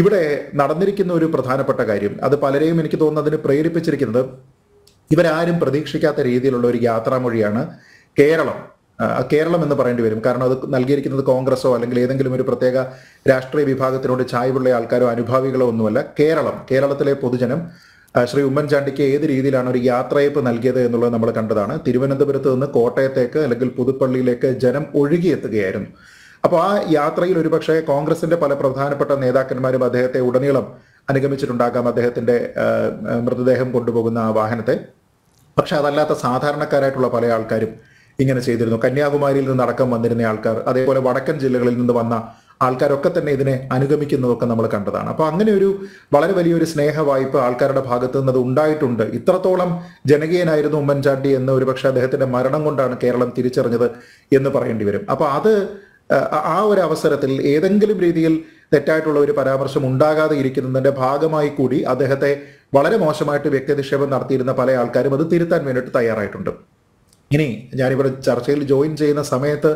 ഇവിടെ നടന്നിരിക്കുന്ന ഒരു പ്രധാനപ്പെട്ട കാര്യം അത് പലരെയും എനിക്ക് തോന്നുന്നു അതിന് പ്രേരിപ്പിച്ചിരിക്കുന്നത് ഇവരാരും പ്രതീക്ഷിക്കാത്ത രീതിയിലുള്ള ഒരു യാത്രാമൊഴിയാണ് കേരളം കേരളം എന്ന് പറയേണ്ടി വരും കാരണം അത് നൽകിയിരിക്കുന്നത് കോൺഗ്രസോ അല്ലെങ്കിൽ ഏതെങ്കിലും ഒരു പ്രത്യേക രാഷ്ട്രീയ വിഭാഗത്തിനോട് ചായ്വുള്ള ആൾക്കാരോ അനുഭാവികളോ ഒന്നുമല്ല കേരളം കേരളത്തിലെ പൊതുജനം ശ്രീ ഉമ്മൻചാണ്ടിക്ക് ഏത് രീതിയിലാണ് ഒരു യാത്രയപ്പ് നൽകിയത് എന്നുള്ളത് നമ്മൾ കണ്ടതാണ് തിരുവനന്തപുരത്ത് നിന്ന് കോട്ടയത്തേക്ക് അല്ലെങ്കിൽ പുതുപ്പള്ളിയിലേക്ക് ജനം ഒഴുകിയെത്തുകയായിരുന്നു അപ്പോൾ ആ യാത്രയിൽ ഒരുപക്ഷെ കോൺഗ്രസിന്റെ പല പ്രധാനപ്പെട്ട നേതാക്കന്മാരും അദ്ദേഹത്തെ ഉടനീളം അനുഗമിച്ചിട്ടുണ്ടാകാം അദ്ദേഹത്തിന്റെ മൃതദേഹം കൊണ്ടുപോകുന്ന ആ വാഹനത്തെ പക്ഷെ അതല്ലാത്ത സാധാരണക്കാരായിട്ടുള്ള പല ആൾക്കാരും ഇങ്ങനെ ചെയ്തിരുന്നു കന്യാകുമാരിയിൽ നിന്ന് അടക്കം വന്നിരുന്ന ആൾക്കാർ അതേപോലെ വടക്കൻ ജില്ലകളിൽ നിന്ന് വന്ന ആൾക്കാരൊക്കെ തന്നെ ഇതിനെ അനുഗമിക്കുന്നതൊക്കെ നമ്മൾ കണ്ടതാണ് അപ്പോൾ അങ്ങനെ ഒരു വളരെ വലിയൊരു സ്നേഹ വായ്പ ആൾക്കാരുടെ ഭാഗത്തു നിന്ന് ഉണ്ടായിട്ടുണ്ട് ഇത്രത്തോളം ജനകീയനായിരുന്നു ഉമ്മൻചാണ്ടി എന്ന് ഒരുപക്ഷെ അദ്ദേഹത്തിന്റെ മരണം കൊണ്ടാണ് കേരളം തിരിച്ചറിഞ്ഞത് എന്ന് പറയേണ്ടി വരും അപ്പോൾ അത് ആ ഒരു അവസരത്തിൽ ഏതെങ്കിലും രീതിയിൽ തെറ്റായിട്ടുള്ള ഒരു പരാമർശം ഉണ്ടാകാതെ ഇരിക്കുന്നതിൻ്റെ ഭാഗമായി കൂടി അദ്ദേഹത്തെ വളരെ മോശമായിട്ട് വ്യക്തിനിക്ഷേപം നടത്തിയിരുന്ന പല ആൾക്കാരും അത് തിരുത്താൻ വേണ്ടിയിട്ട് തയ്യാറായിട്ടുണ്ട് ഇനി ഞാനിവിടെ ചർച്ചയിൽ ജോയിൻ ചെയ്യുന്ന സമയത്ത്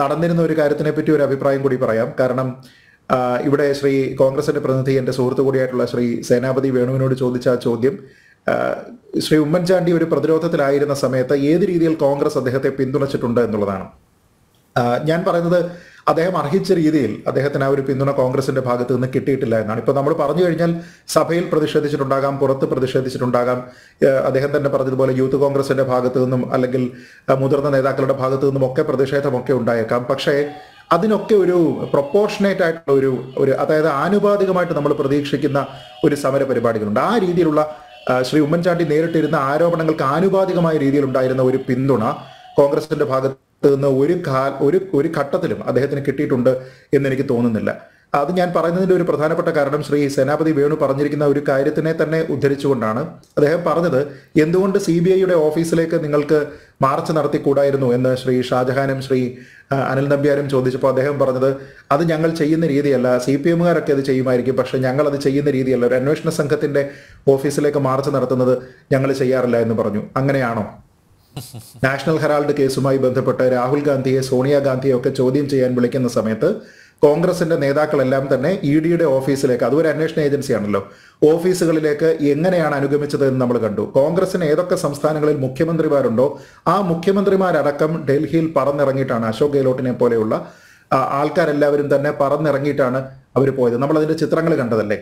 നടന്നിരുന്ന ഒരു കാര്യത്തിനെ പറ്റി ഒരു അഭിപ്രായം കൂടി പറയാം കാരണം ഇവിടെ ശ്രീ കോൺഗ്രസിന്റെ പ്രതിനിധി എൻ്റെ സുഹൃത്തു കൂടിയായിട്ടുള്ള ശ്രീ സേനാപതി വേണുവിനോട് ചോദിച്ച ആ ചോദ്യം ശ്രീ ഉമ്മൻചാണ്ടി ഒരു പ്രതിരോധത്തിലായിരുന്ന സമയത്ത് ഏത് രീതിയിൽ കോൺഗ്രസ് അദ്ദേഹത്തെ പിന്തുണച്ചിട്ടുണ്ട് എന്നുള്ളതാണ് ഞാൻ പറയുന്നത് അദ്ദേഹം അർഹിച്ച രീതിയിൽ അദ്ദേഹത്തിന് ആ ഒരു പിന്തുണ കോൺഗ്രസിന്റെ ഭാഗത്ത് നിന്ന് കിട്ടിയിട്ടില്ല എന്നാണ് ഇപ്പൊ നമ്മൾ പറഞ്ഞു കഴിഞ്ഞാൽ സഭയിൽ പ്രതിഷേധിച്ചിട്ടുണ്ടാകാം പുറത്ത് പ്രതിഷേധിച്ചിട്ടുണ്ടാകാം അദ്ദേഹം തന്നെ പറഞ്ഞതുപോലെ യൂത്ത് കോൺഗ്രസിന്റെ ഭാഗത്തു നിന്നും അല്ലെങ്കിൽ മുതിർന്ന നേതാക്കളുടെ ഭാഗത്തു നിന്നും ഒക്കെ പ്രതിഷേധമൊക്കെ ഉണ്ടായേക്കാം പക്ഷേ അതിനൊക്കെ ഒരു പ്രൊപ്പോർഷനേറ്റ് ആയിട്ടുള്ള ഒരു ഒരു അതായത് ആനുപാതികമായിട്ട് നമ്മൾ പ്രതീക്ഷിക്കുന്ന ഒരു സമര പരിപാടികളുണ്ട് ആ രീതിയിലുള്ള ശ്രീ ഉമ്മൻചാണ്ടി നേരിട്ടിരുന്ന ആരോപണങ്ങൾക്ക് ആനുപാതികമായ ഉണ്ടായിരുന്ന ഒരു പിന്തുണ കോൺഗ്രസിന്റെ ഭാഗത്ത് എന്ന ഒരു കാൽ ഒരു ഒരു ഘട്ടത്തിലും അദ്ദേഹത്തിന് കിട്ടിയിട്ടുണ്ട് എന്നെനിക്ക് തോന്നുന്നില്ല അത് ഞാൻ പറയുന്നതിൻ്റെ ഒരു പ്രധാനപ്പെട്ട കാരണം ശ്രീ സേനാപതി വേണു പറഞ്ഞിരിക്കുന്ന ഒരു കാര്യത്തിനെ തന്നെ ഉദ്ധരിച്ചുകൊണ്ടാണ് അദ്ദേഹം പറഞ്ഞത് എന്തുകൊണ്ട് സി ബി ഐയുടെ ഓഫീസിലേക്ക് നിങ്ങൾക്ക് മാർച്ച് നടത്തിക്കൂടായിരുന്നു എന്ന് ശ്രീ ഷാജഹാനും ശ്രീ അനിൽ നമ്പ്യാരും ചോദിച്ചപ്പോൾ അദ്ദേഹം പറഞ്ഞത് അത് ഞങ്ങൾ ചെയ്യുന്ന രീതിയല്ല സി പി എമ്മുകാരൊക്കെ അത് ചെയ്യുമായിരിക്കും പക്ഷെ ഞങ്ങൾ അത് ചെയ്യുന്ന രീതിയല്ല ഒരു അന്വേഷണ സംഘത്തിൻ്റെ ഓഫീസിലേക്ക് മാർച്ച് നടത്തുന്നത് ഞങ്ങൾ ചെയ്യാറില്ല എന്ന് പറഞ്ഞു അങ്ങനെയാണോ നാഷണൽ ഹെറാൾഡ് കേസുമായി ബന്ധപ്പെട്ട് രാഹുൽ ഗാന്ധിയെ സോണിയാഗാന്ധിയെ ഒക്കെ ചോദ്യം ചെയ്യാൻ വിളിക്കുന്ന സമയത്ത് കോൺഗ്രസിന്റെ നേതാക്കളെല്ലാം തന്നെ ഇ ഡിയുടെ ഓഫീസിലേക്ക് അതൊരു അന്വേഷണ ഏജൻസിയാണല്ലോ ഓഫീസുകളിലേക്ക് എങ്ങനെയാണ് അനുഗമിച്ചത് എന്ന് നമ്മൾ കണ്ടു കോൺഗ്രസിന് ഏതൊക്കെ സംസ്ഥാനങ്ങളിൽ മുഖ്യമന്ത്രിമാരുണ്ടോ ആ മുഖ്യമന്ത്രിമാരടക്കം ഡൽഹിയിൽ പറന്നിറങ്ങിയിട്ടാണ് അശോക് ഗെഹ്ലോട്ടിനെ പോലെയുള്ള ആൾക്കാരെല്ലാവരും തന്നെ പറന്നിറങ്ങിയിട്ടാണ് അവർ പോയത് നമ്മൾ അതിന്റെ ചിത്രങ്ങൾ കണ്ടതല്ലേ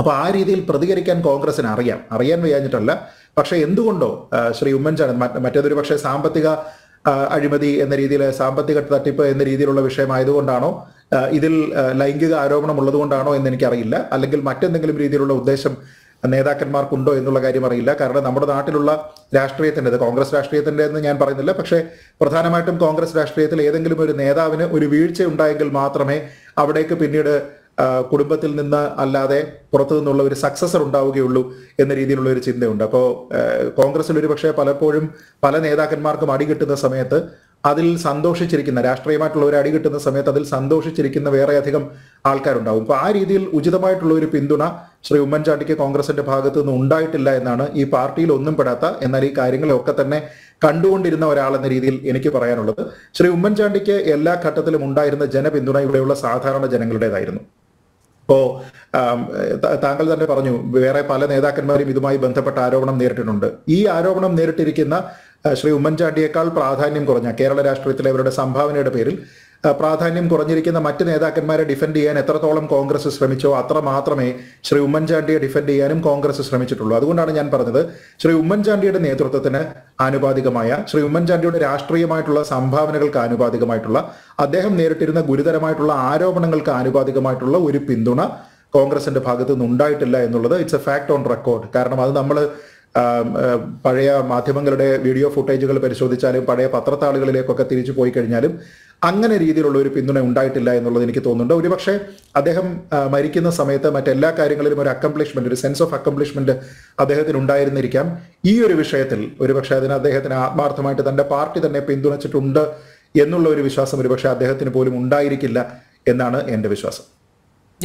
അപ്പോൾ ആ രീതിയിൽ പ്രതികരിക്കാൻ കോൺഗ്രസിന് അറിയാം അറിയാൻ വയ്യാഞ്ഞിട്ടല്ല പക്ഷേ എന്തുകൊണ്ടോ ശ്രീ ഉമ്മൻചാണ്ടി മറ്റേതൊരു പക്ഷേ സാമ്പത്തിക അഴിമതി എന്ന രീതിയിൽ സാമ്പത്തിക തട്ടിപ്പ് എന്ന രീതിയിലുള്ള വിഷയമായതുകൊണ്ടാണോ ഇതിൽ ലൈംഗിക ആരോപണം ഉള്ളതുകൊണ്ടാണോ എന്ന് എനിക്കറിയില്ല അല്ലെങ്കിൽ മറ്റെന്തെങ്കിലും രീതിയിലുള്ള ഉദ്ദേശം നേതാക്കന്മാർക്കുണ്ടോ എന്നുള്ള കാര്യം അറിയില്ല കാരണം നമ്മുടെ നാട്ടിലുള്ള രാഷ്ട്രീയത്തിൻ്റെ കോൺഗ്രസ് രാഷ്ട്രീയത്തിൻ്റെ എന്ന് ഞാൻ പറയുന്നില്ല പക്ഷേ പ്രധാനമായിട്ടും കോൺഗ്രസ് രാഷ്ട്രീയത്തിൽ ഏതെങ്കിലും ഒരു നേതാവിന് ഒരു വീഴ്ച ഉണ്ടായെങ്കിൽ മാത്രമേ അവിടേക്ക് പിന്നീട് കുടുംബത്തിൽ നിന്ന് അല്ലാതെ പുറത്തു നിന്നുള്ള ഒരു സക്സസർ ഉണ്ടാവുകയുള്ളൂ എന്ന രീതിയിലുള്ള ഒരു ചിന്തയുണ്ട് അപ്പോൾ കോൺഗ്രസിൽ ഒരു പക്ഷേ പലപ്പോഴും പല നേതാക്കന്മാർക്കും അടികിട്ടുന്ന സമയത്ത് അതിൽ സന്തോഷിച്ചിരിക്കുന്ന രാഷ്ട്രീയമായിട്ടുള്ള രാഷ്ട്രീയമായിട്ടുള്ളവർ അടികിട്ടുന്ന സമയത്ത് അതിൽ സന്തോഷിച്ചിരിക്കുന്ന വേറെ അധികം ആൾക്കാരുണ്ടാവും അപ്പോൾ ആ രീതിയിൽ ഉചിതമായിട്ടുള്ള ഒരു പിന്തുണ ശ്രീ ഉമ്മൻചാണ്ടിക്ക് കോൺഗ്രസിന്റെ ഭാഗത്തു നിന്ന് ഉണ്ടായിട്ടില്ല എന്നാണ് ഈ പാർട്ടിയിൽ ഒന്നും പെടാത്ത എന്നാൽ ഈ കാര്യങ്ങളൊക്കെ തന്നെ കണ്ടുകൊണ്ടിരുന്ന ഒരാളെന്ന രീതിയിൽ എനിക്ക് പറയാനുള്ളത് ശ്രീ ഉമ്മൻചാണ്ടിക്ക് എല്ലാ ഘട്ടത്തിലും ഉണ്ടായിരുന്ന ജനപിന്തുണ ഇവിടെയുള്ള സാധാരണ ജനങ്ങളുടേതായിരുന്നു ഇപ്പോ താങ്കൾ തന്നെ പറഞ്ഞു വേറെ പല നേതാക്കന്മാരും ഇതുമായി ബന്ധപ്പെട്ട ആരോപണം നേരിട്ടിട്ടുണ്ട് ഈ ആരോപണം നേരിട്ടിരിക്കുന്ന ശ്രീ ഉമ്മൻചാണ്ടിയേക്കാൾ പ്രാധാന്യം കുറഞ്ഞ കേരള രാഷ്ട്രീയത്തിലെ അവരുടെ സംഭാവനയുടെ പേരിൽ പ്രാധാന്യം കുറഞ്ഞിരിക്കുന്ന മറ്റ് നേതാക്കന്മാരെ ഡിഫെൻഡ് ചെയ്യാൻ എത്രത്തോളം കോൺഗ്രസ് ശ്രമിച്ചോ അത്ര മാത്രമേ ശ്രീ ഉമ്മൻചാണ്ടിയെ ഡിഫെൻഡ് ചെയ്യാനും കോൺഗ്രസ് ശ്രമിച്ചിട്ടുള്ളൂ അതുകൊണ്ടാണ് ഞാൻ പറഞ്ഞത് ശ്രീ ഉമ്മൻചാണ്ടിയുടെ നേതൃത്വത്തിന് ആനുപാതികമായ ശ്രീ ഉമ്മൻചാണ്ടിയുടെ രാഷ്ട്രീയമായിട്ടുള്ള സംഭാവനകൾക്ക് ആനുപാതികമായിട്ടുള്ള അദ്ദേഹം നേരിട്ടിരുന്ന ഗുരുതരമായിട്ടുള്ള ആരോപണങ്ങൾക്ക് ആനുപാതികമായിട്ടുള്ള ഒരു പിന്തുണ കോൺഗ്രസിന്റെ ഭാഗത്തു നിന്ന് ഉണ്ടായിട്ടില്ല എന്നുള്ളത് it's a fact on record കാരണം അത് നമ്മൾ പഴയ മാധ്യമങ്ങളുടെ വീഡിയോ ഫുട്ടേജുകൾ പരിശോധിച്ചാലും പഴയ പത്രത്താളുകളിലേക്കൊക്കെ തിരിച്ചു പോയി കഴിഞ്ഞാലും അങ്ങനെ രീതിയിലുള്ള ഒരു പിന്തുണ ഉണ്ടായിട്ടില്ല എന്നുള്ളത് എനിക്ക് തോന്നുന്നുണ്ട് ഒരുപക്ഷെ അദ്ദേഹം മരിക്കുന്ന സമയത്ത് മറ്റെല്ലാ കാര്യങ്ങളിലും ഒരു അക്കംപ്ലിഷ്മെന്റ് ഒരു സെൻസ് ഓഫ് അക്കംപ്ലിഷ്മെന്റ് അദ്ദേഹത്തിന് ഉണ്ടായിരുന്നിരിക്കാം ഈ ഒരു വിഷയത്തിൽ ഒരുപക്ഷെ അതിന് അദ്ദേഹത്തിന് ആത്മാർത്ഥമായിട്ട് തന്റെ പാർട്ടി തന്നെ പിന്തുണച്ചിട്ടുണ്ട് എന്നുള്ള ഒരു വിശ്വാസം ഒരുപക്ഷെ അദ്ദേഹത്തിന് പോലും ഉണ്ടായിരിക്കില്ല എന്നാണ് എന്റെ വിശ്വാസം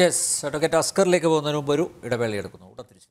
യെസ് അഡ്വക്കേറ്റ് അസ്കറിലേക്ക് പോകുന്നതിന് മുമ്പ് ഒരു ഇടവേള എടുക്കുന്നു